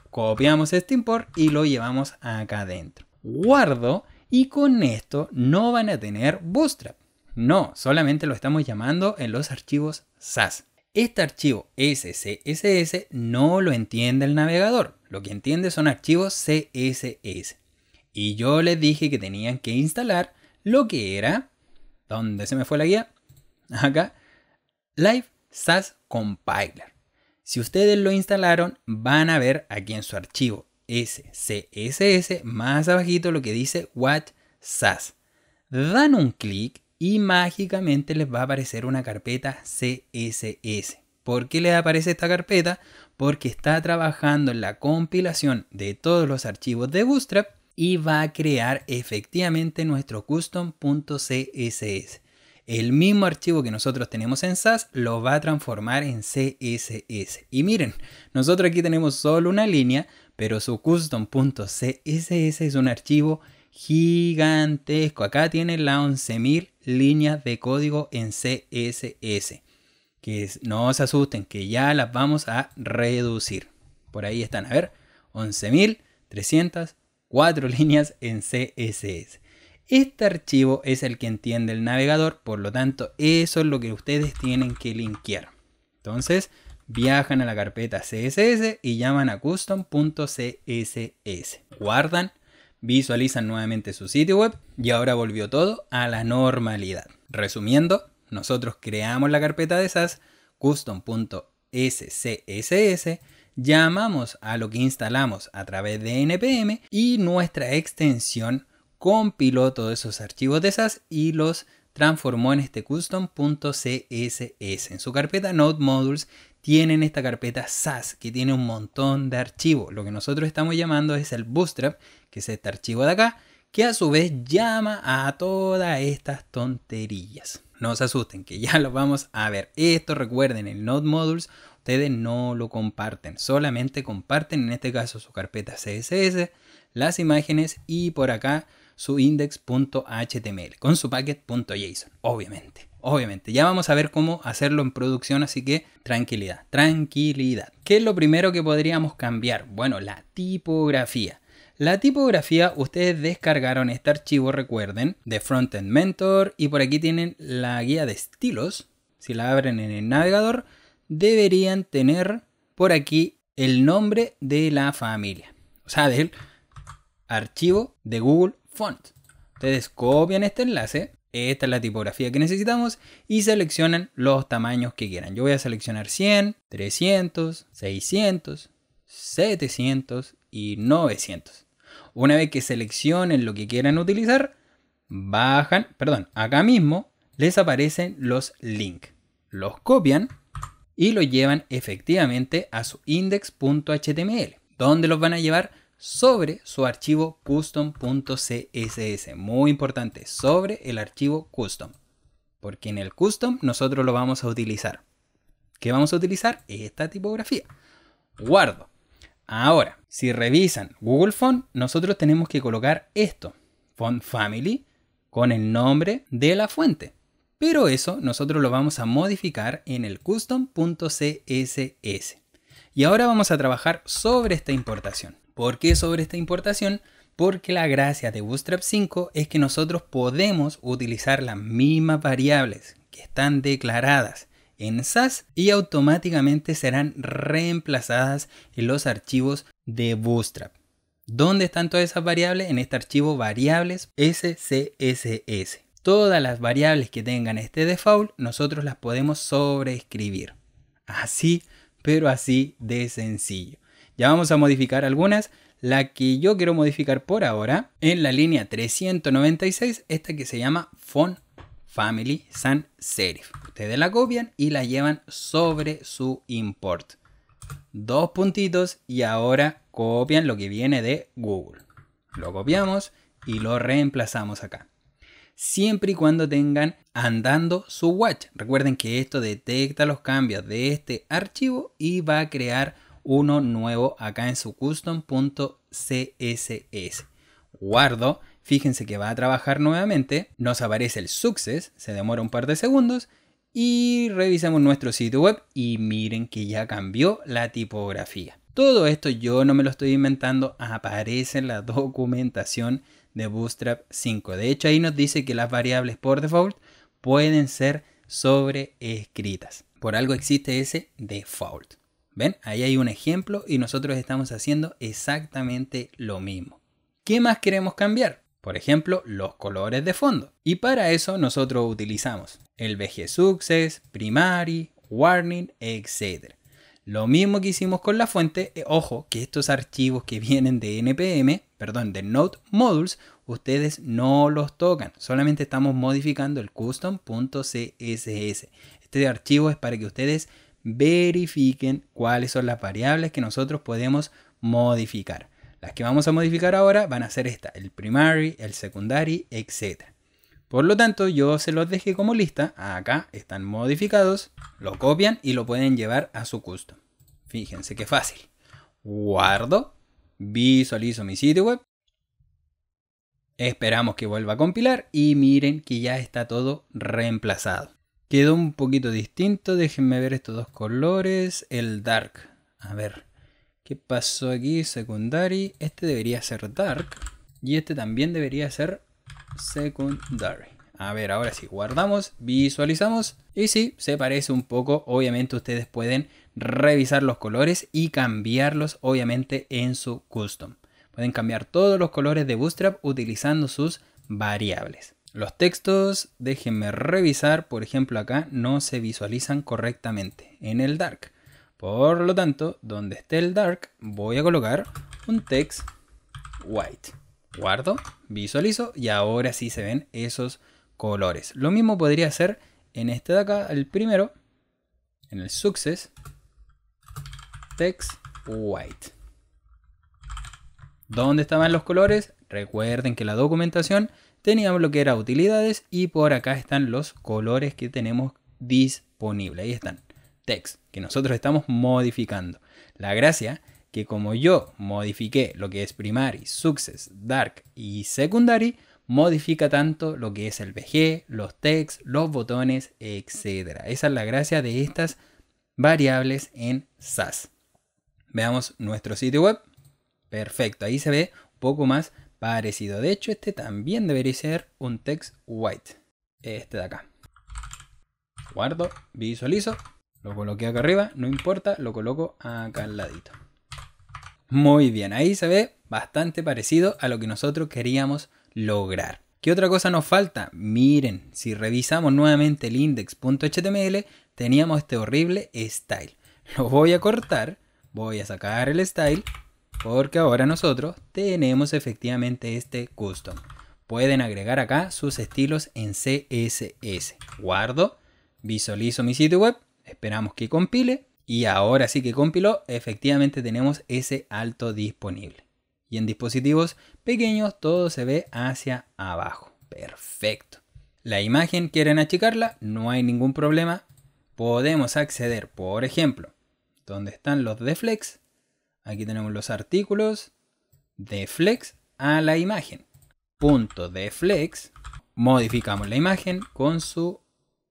Speaker 1: copiamos este import y lo llevamos acá adentro. Guardo y con esto no van a tener Bootstrap. No, solamente lo estamos llamando en los archivos SAS. Este archivo SCSS no lo entiende el navegador. Lo que entiende son archivos CSS. Y yo les dije que tenían que instalar lo que era... ¿Dónde se me fue la guía? Acá. Live SAS Compiler. Si ustedes lo instalaron, van a ver aquí en su archivo SCSS más abajito lo que dice What SAS. Dan un clic y mágicamente les va a aparecer una carpeta CSS. ¿Por qué les aparece esta carpeta? Porque está trabajando en la compilación de todos los archivos de Bootstrap y va a crear efectivamente nuestro custom.css el mismo archivo que nosotros tenemos en SAS lo va a transformar en CSS. Y miren, nosotros aquí tenemos solo una línea, pero su custom.css es un archivo gigantesco. Acá tiene las 11.000 líneas de código en CSS. Que no se asusten, que ya las vamos a reducir. Por ahí están, a ver, 11.304 líneas en CSS. Este archivo es el que entiende el navegador, por lo tanto, eso es lo que ustedes tienen que linkear. Entonces, viajan a la carpeta CSS y llaman a custom.css. Guardan, visualizan nuevamente su sitio web y ahora volvió todo a la normalidad. Resumiendo, nosotros creamos la carpeta de SAS, custom.scss, llamamos a lo que instalamos a través de npm y nuestra extensión compiló todos esos archivos de SAS y los transformó en este custom.css. En su carpeta Node Modules tienen esta carpeta SAS que tiene un montón de archivos. Lo que nosotros estamos llamando es el bootstrap, que es este archivo de acá, que a su vez llama a todas estas tonterías. No se asusten, que ya lo vamos a ver. Esto recuerden, el Node Modules ustedes no lo comparten, solamente comparten en este caso su carpeta CSS, las imágenes y por acá su index.html, con su packet.json, obviamente. Obviamente, ya vamos a ver cómo hacerlo en producción, así que tranquilidad, tranquilidad. ¿Qué es lo primero que podríamos cambiar? Bueno, la tipografía. La tipografía, ustedes descargaron este archivo, recuerden, de Frontend Mentor y por aquí tienen la guía de estilos. Si la abren en el navegador, deberían tener por aquí el nombre de la familia, o sea, del archivo de Google font. Ustedes copian este enlace, esta es la tipografía que necesitamos y seleccionan los tamaños que quieran. Yo voy a seleccionar 100, 300, 600, 700 y 900. Una vez que seleccionen lo que quieran utilizar, bajan, perdón, acá mismo les aparecen los links. Los copian y los llevan efectivamente a su index.html, donde los van a llevar sobre su archivo custom.css. Muy importante, sobre el archivo custom. Porque en el custom nosotros lo vamos a utilizar. ¿Qué vamos a utilizar? Esta tipografía. Guardo. Ahora, si revisan Google Font, nosotros tenemos que colocar esto. Font Family con el nombre de la fuente. Pero eso nosotros lo vamos a modificar en el custom.css. Y ahora vamos a trabajar sobre esta importación. ¿Por qué sobre esta importación? Porque la gracia de Bootstrap 5 es que nosotros podemos utilizar las mismas variables que están declaradas en SAS y automáticamente serán reemplazadas en los archivos de Bootstrap. ¿Dónde están todas esas variables? En este archivo variables SCSS. Todas las variables que tengan este default nosotros las podemos sobreescribir. Así, pero así de sencillo. Ya vamos a modificar algunas. La que yo quiero modificar por ahora en la línea 396, esta que se llama Font Family Sans Serif. Ustedes la copian y la llevan sobre su import. Dos puntitos y ahora copian lo que viene de Google. Lo copiamos y lo reemplazamos acá siempre y cuando tengan andando su watch. Recuerden que esto detecta los cambios de este archivo y va a crear uno nuevo acá en su custom.css. Guardo, fíjense que va a trabajar nuevamente, nos aparece el success, se demora un par de segundos y revisamos nuestro sitio web y miren que ya cambió la tipografía. Todo esto yo no me lo estoy inventando, aparece en la documentación de Bootstrap 5. De hecho, ahí nos dice que las variables por default pueden ser sobre escritas, Por algo existe ese default. ¿Ven? Ahí hay un ejemplo y nosotros estamos haciendo exactamente lo mismo. ¿Qué más queremos cambiar? Por ejemplo, los colores de fondo. Y para eso nosotros utilizamos el bg Success, Primary, Warning, etc. Lo mismo que hicimos con la fuente, eh, ojo que estos archivos que vienen de NPM, perdón, de Node Modules, ustedes no los tocan, solamente estamos modificando el custom.css. Este archivo es para que ustedes verifiquen cuáles son las variables que nosotros podemos modificar. Las que vamos a modificar ahora van a ser esta, el primary, el secondary, etc. Por lo tanto, yo se los dejé como lista, acá están modificados, lo copian y lo pueden llevar a su custom. Fíjense qué fácil. Guardo, visualizo mi sitio web, esperamos que vuelva a compilar y miren que ya está todo reemplazado. Quedó un poquito distinto. Déjenme ver estos dos colores. El dark. A ver. ¿Qué pasó aquí? Secondary. Este debería ser dark. Y este también debería ser secondary. A ver, ahora sí, guardamos, visualizamos. Y sí, se parece un poco. Obviamente ustedes pueden revisar los colores y cambiarlos, obviamente, en su custom. Pueden cambiar todos los colores de Bootstrap utilizando sus variables. Los textos, déjenme revisar, por ejemplo acá no se visualizan correctamente en el dark. Por lo tanto, donde esté el dark voy a colocar un text white. Guardo, visualizo y ahora sí se ven esos colores. Lo mismo podría hacer en este de acá, el primero, en el success, text white. ¿Dónde estaban los colores? Recuerden que la documentación teníamos lo que era utilidades y por acá están los colores que tenemos disponibles. Ahí están, text, que nosotros estamos modificando. La gracia que como yo modifiqué lo que es primary, success, dark y secondary, modifica tanto lo que es el BG, los text, los botones, etc. Esa es la gracia de estas variables en SAS. Veamos nuestro sitio web. Perfecto, ahí se ve un poco más Parecido. De hecho, este también debería ser un text white. Este de acá. Guardo, visualizo, lo coloqué acá arriba, no importa, lo coloco acá al ladito. Muy bien, ahí se ve bastante parecido a lo que nosotros queríamos lograr. ¿Qué otra cosa nos falta? Miren, si revisamos nuevamente el index.html, teníamos este horrible style. Lo voy a cortar, voy a sacar el style porque ahora nosotros tenemos efectivamente este custom. Pueden agregar acá sus estilos en CSS. Guardo, visualizo mi sitio web, esperamos que compile y ahora sí que compiló, efectivamente tenemos ese alto disponible. Y en dispositivos pequeños todo se ve hacia abajo. Perfecto. La imagen quieren achicarla, no hay ningún problema. Podemos acceder, por ejemplo, donde están los deflex. Aquí tenemos los artículos de flex a la imagen. Punto de flex. Modificamos la imagen con su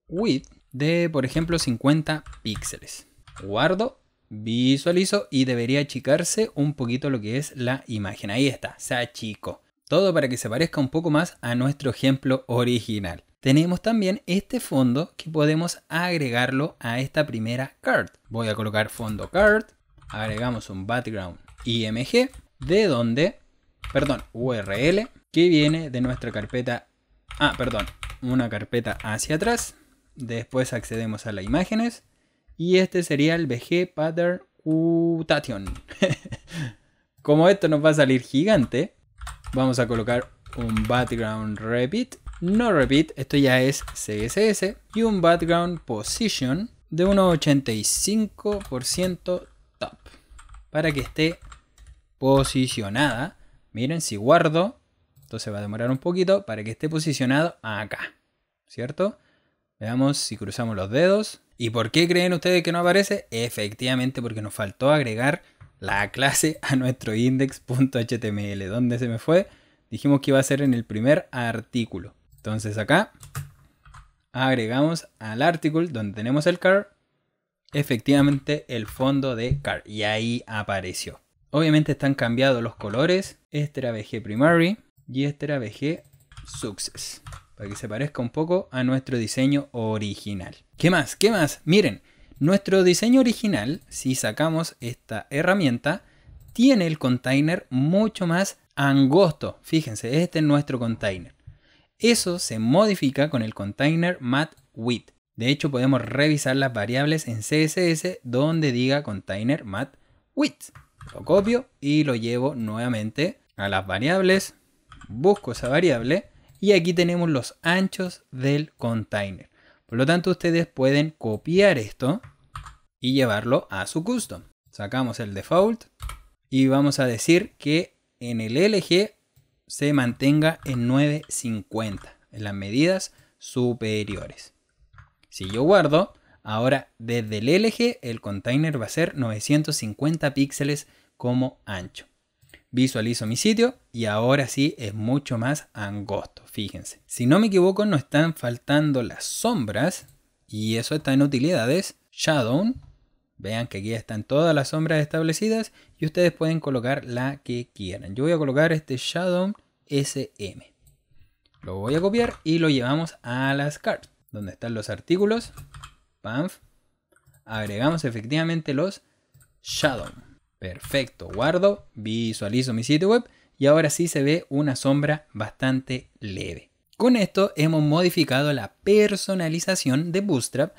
Speaker 1: width de, por ejemplo, 50 píxeles. Guardo, visualizo y debería achicarse un poquito lo que es la imagen. Ahí está, se achicó. Todo para que se parezca un poco más a nuestro ejemplo original. Tenemos también este fondo que podemos agregarlo a esta primera card. Voy a colocar fondo card agregamos un background img de donde, perdón, url que viene de nuestra carpeta, ah, perdón, una carpeta hacia atrás. Después accedemos a las imágenes y este sería el BG Pattern Utation. Como esto nos va a salir gigante, vamos a colocar un background repeat, no repeat, esto ya es CSS, y un background position de 85% para que esté posicionada. Miren, si guardo, entonces va a demorar un poquito para que esté posicionado acá, ¿cierto? Veamos si cruzamos los dedos. ¿Y por qué creen ustedes que no aparece? Efectivamente porque nos faltó agregar la clase a nuestro index.html. ¿Dónde se me fue? Dijimos que iba a ser en el primer artículo. Entonces acá agregamos al artículo donde tenemos el car efectivamente el fondo de Car. Y ahí apareció. Obviamente están cambiados los colores. Este era Primary y este era Success. Para que se parezca un poco a nuestro diseño original. ¿Qué más? ¿Qué más? Miren, nuestro diseño original, si sacamos esta herramienta, tiene el container mucho más angosto. Fíjense, este es nuestro container. Eso se modifica con el container Matte width. De hecho, podemos revisar las variables en CSS donde diga container mat width. Lo copio y lo llevo nuevamente a las variables. Busco esa variable y aquí tenemos los anchos del container. Por lo tanto, ustedes pueden copiar esto y llevarlo a su custom. Sacamos el default y vamos a decir que en el LG se mantenga en 950, en las medidas superiores. Si yo guardo, ahora desde el LG el container va a ser 950 píxeles como ancho. Visualizo mi sitio y ahora sí es mucho más angosto, fíjense. Si no me equivoco no están faltando las sombras y eso está en utilidades, Shadow. Vean que aquí están todas las sombras establecidas y ustedes pueden colocar la que quieran. Yo voy a colocar este Shadow SM. Lo voy a copiar y lo llevamos a las cartas donde están los artículos, panf, agregamos efectivamente los shadow. Perfecto, guardo, visualizo mi sitio web y ahora sí se ve una sombra bastante leve. Con esto hemos modificado la personalización de Bootstrap,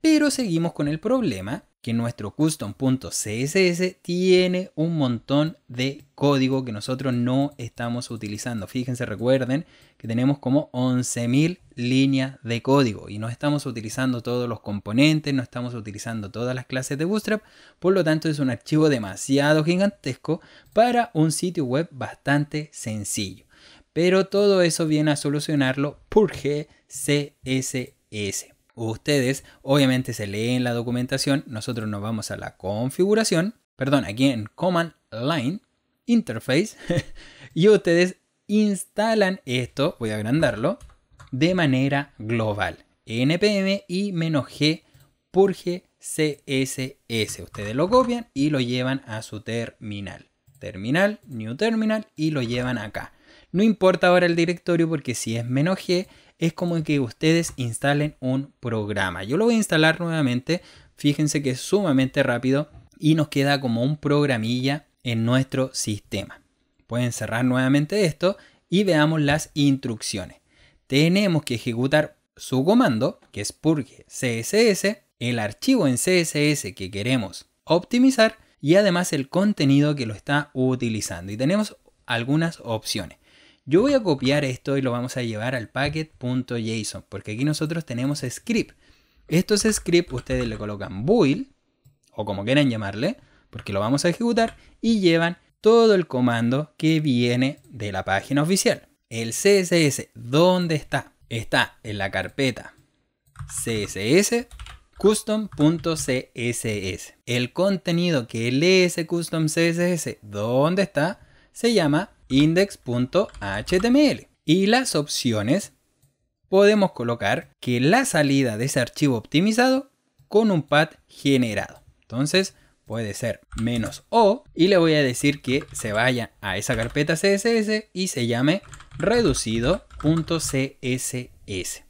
Speaker 1: pero seguimos con el problema que nuestro custom.css tiene un montón de código que nosotros no estamos utilizando. Fíjense, recuerden que tenemos como 11.000 líneas de código y no estamos utilizando todos los componentes, no estamos utilizando todas las clases de Bootstrap, por lo tanto es un archivo demasiado gigantesco para un sitio web bastante sencillo. Pero todo eso viene a solucionarlo por CSS. Ustedes obviamente se leen la documentación, nosotros nos vamos a la configuración, perdón, aquí en Command Line, Interface, y ustedes instalan esto, voy a agrandarlo, de manera global. npm y "-g purge css". Ustedes lo copian y lo llevan a su terminal. Terminal, New Terminal y lo llevan acá. No importa ahora el directorio porque si es menos G es como que ustedes instalen un programa. Yo lo voy a instalar nuevamente. Fíjense que es sumamente rápido y nos queda como un programilla en nuestro sistema. Pueden cerrar nuevamente esto y veamos las instrucciones. Tenemos que ejecutar su comando, que es purge css, el archivo en css que queremos optimizar y además el contenido que lo está utilizando. Y tenemos algunas opciones. Yo voy a copiar esto y lo vamos a llevar al packet.json, porque aquí nosotros tenemos script. Estos scripts ustedes le colocan build, o como quieran llamarle, porque lo vamos a ejecutar, y llevan todo el comando que viene de la página oficial. El CSS, ¿dónde está? Está en la carpeta CSS custom.css. El contenido que lee ese custom CSS, ¿dónde está? Se llama index.html. Y las opciones podemos colocar que la salida de ese archivo optimizado con un pad generado. Entonces puede ser menos o y le voy a decir que se vaya a esa carpeta CSS y se llame reducido.css.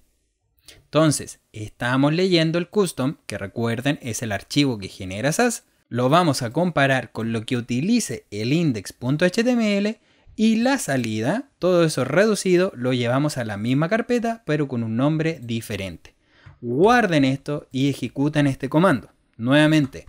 Speaker 1: Entonces, estamos leyendo el custom, que recuerden es el archivo que genera SAS, lo vamos a comparar con lo que utilice el index.html y la salida, todo eso reducido, lo llevamos a la misma carpeta pero con un nombre diferente. Guarden esto y ejecutan este comando. Nuevamente,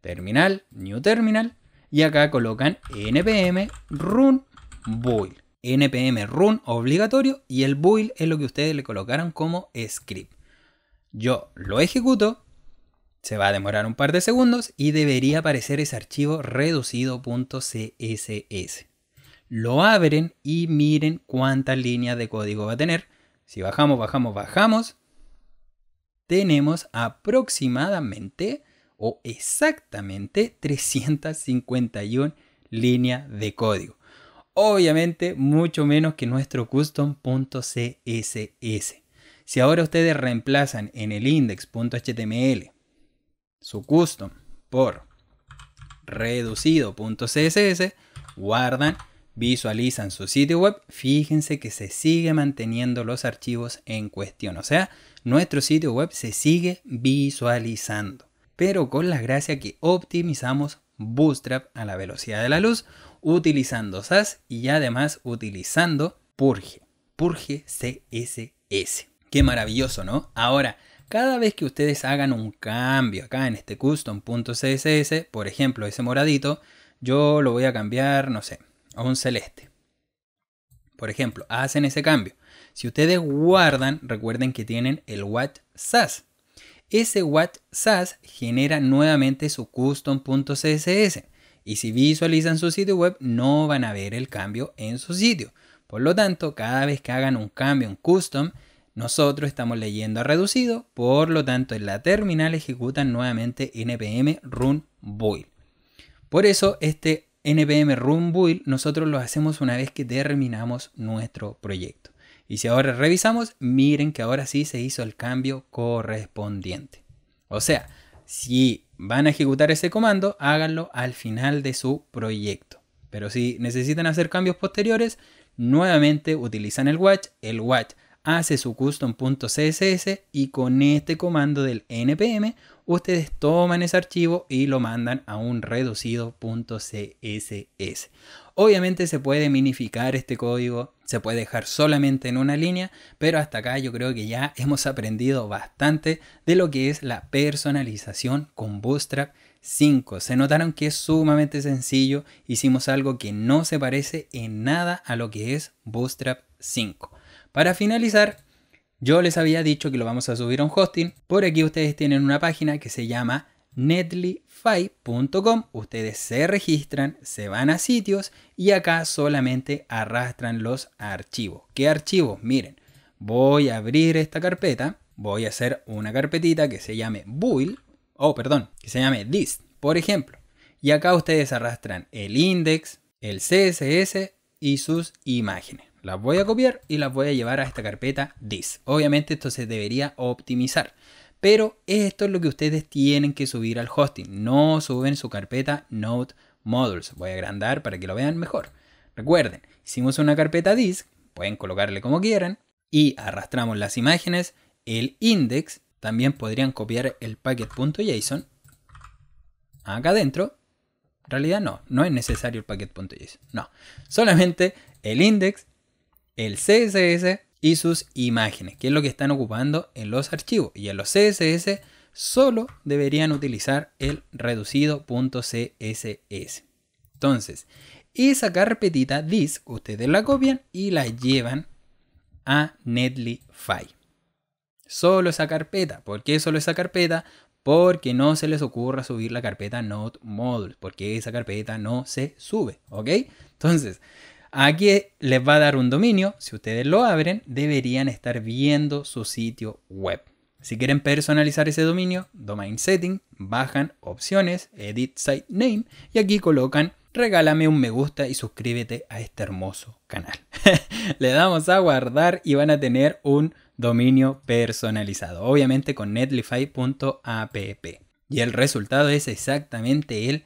Speaker 1: terminal, new terminal, y acá colocan npm run boil. npm run obligatorio y el boil es lo que ustedes le colocaron como script. Yo lo ejecuto, se va a demorar un par de segundos y debería aparecer ese archivo reducido.css lo abren y miren cuántas líneas de código va a tener. Si bajamos, bajamos, bajamos, tenemos aproximadamente o exactamente 351 líneas de código. Obviamente mucho menos que nuestro custom.css. Si ahora ustedes reemplazan en el index.html su custom por reducido.css, guardan visualizan su sitio web, fíjense que se sigue manteniendo los archivos en cuestión. O sea, nuestro sitio web se sigue visualizando. Pero con la gracia que optimizamos Bootstrap a la velocidad de la luz, utilizando SAS y además utilizando Purge. Purge CSS. Qué maravilloso, ¿no? Ahora, cada vez que ustedes hagan un cambio acá en este custom.css, por ejemplo, ese moradito, yo lo voy a cambiar, no sé, a un celeste. Por ejemplo, hacen ese cambio. Si ustedes guardan, recuerden que tienen el watch SAS. Ese watch SAS genera nuevamente su custom.css. Y si visualizan su sitio web, no van a ver el cambio en su sitio. Por lo tanto, cada vez que hagan un cambio en custom, nosotros estamos leyendo a reducido. Por lo tanto, en la terminal ejecutan nuevamente npm run boy. Por eso, este NPM Run Build nosotros lo hacemos una vez que terminamos nuestro proyecto. Y si ahora revisamos, miren que ahora sí se hizo el cambio correspondiente. O sea, si van a ejecutar ese comando, háganlo al final de su proyecto. Pero si necesitan hacer cambios posteriores, nuevamente utilizan el watch. El watch hace su custom.css y con este comando del npm ustedes toman ese archivo y lo mandan a un reducido.css. Obviamente se puede minificar este código, se puede dejar solamente en una línea, pero hasta acá yo creo que ya hemos aprendido bastante de lo que es la personalización con Bootstrap 5. Se notaron que es sumamente sencillo, hicimos algo que no se parece en nada a lo que es Bootstrap 5. Para finalizar, yo les había dicho que lo vamos a subir a un hosting. Por aquí ustedes tienen una página que se llama netlify.com. Ustedes se registran, se van a sitios y acá solamente arrastran los archivos. ¿Qué archivos? Miren, voy a abrir esta carpeta. Voy a hacer una carpetita que se llame build. Oh, perdón, que se llame dist, por ejemplo. Y acá ustedes arrastran el index, el CSS y sus imágenes. Las voy a copiar y las voy a llevar a esta carpeta dis Obviamente esto se debería optimizar. Pero esto es lo que ustedes tienen que subir al hosting. No suben su carpeta Node modules. Voy a agrandar para que lo vean mejor. Recuerden, hicimos una carpeta disk, pueden colocarle como quieran, y arrastramos las imágenes, el index, también podrían copiar el packet.json acá adentro. En realidad no, no es necesario el packet.json, no. Solamente el index el CSS y sus imágenes, que es lo que están ocupando en los archivos. Y en los CSS solo deberían utilizar el reducido.css. Entonces, esa carpetita disk ustedes la copian y la llevan a Netlify. Solo esa carpeta. ¿Por qué solo esa carpeta? Porque no se les ocurra subir la carpeta Node Modules, porque esa carpeta no se sube, ¿ok? Entonces, Aquí les va a dar un dominio, si ustedes lo abren, deberían estar viendo su sitio web. Si quieren personalizar ese dominio, Domain Setting, bajan Opciones, Edit Site Name y aquí colocan regálame un me gusta y suscríbete a este hermoso canal. Le damos a guardar y van a tener un dominio personalizado, obviamente con netlify.app. Y el resultado es exactamente el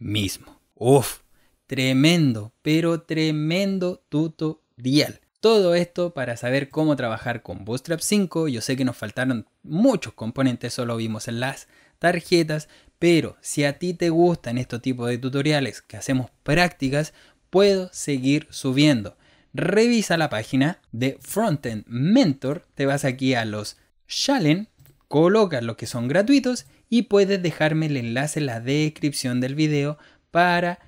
Speaker 1: mismo. Uf, tremendo, pero tremendo tutorial. Todo esto para saber cómo trabajar con Bootstrap 5. Yo sé que nos faltaron muchos componentes, solo vimos en las tarjetas, pero si a ti te gustan estos tipos de tutoriales que hacemos prácticas, puedo seguir subiendo. Revisa la página de Frontend Mentor, te vas aquí a los Challenge, colocas los que son gratuitos y puedes dejarme el enlace en la descripción del video para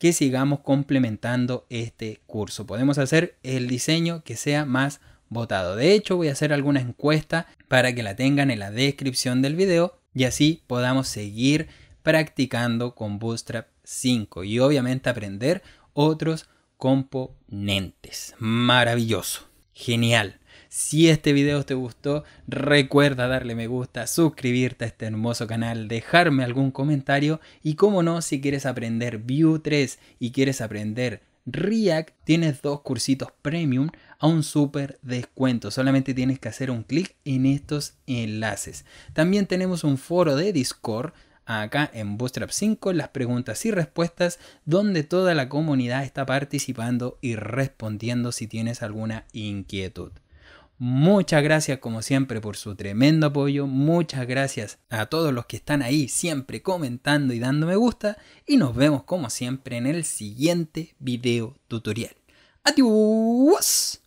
Speaker 1: que sigamos complementando este curso. Podemos hacer el diseño que sea más votado. De hecho, voy a hacer alguna encuesta para que la tengan en la descripción del video y así podamos seguir practicando con Bootstrap 5 y obviamente aprender otros componentes. Maravilloso. Genial. Si este video te gustó, recuerda darle me gusta, suscribirte a este hermoso canal, dejarme algún comentario y como no, si quieres aprender Vue 3 y quieres aprender React, tienes dos cursitos premium a un súper descuento. Solamente tienes que hacer un clic en estos enlaces. También tenemos un foro de Discord acá en Bootstrap 5, las preguntas y respuestas, donde toda la comunidad está participando y respondiendo si tienes alguna inquietud. Muchas gracias como siempre por su tremendo apoyo. Muchas gracias a todos los que están ahí siempre comentando y dando me gusta. Y nos vemos como siempre en el siguiente video tutorial. Adiós.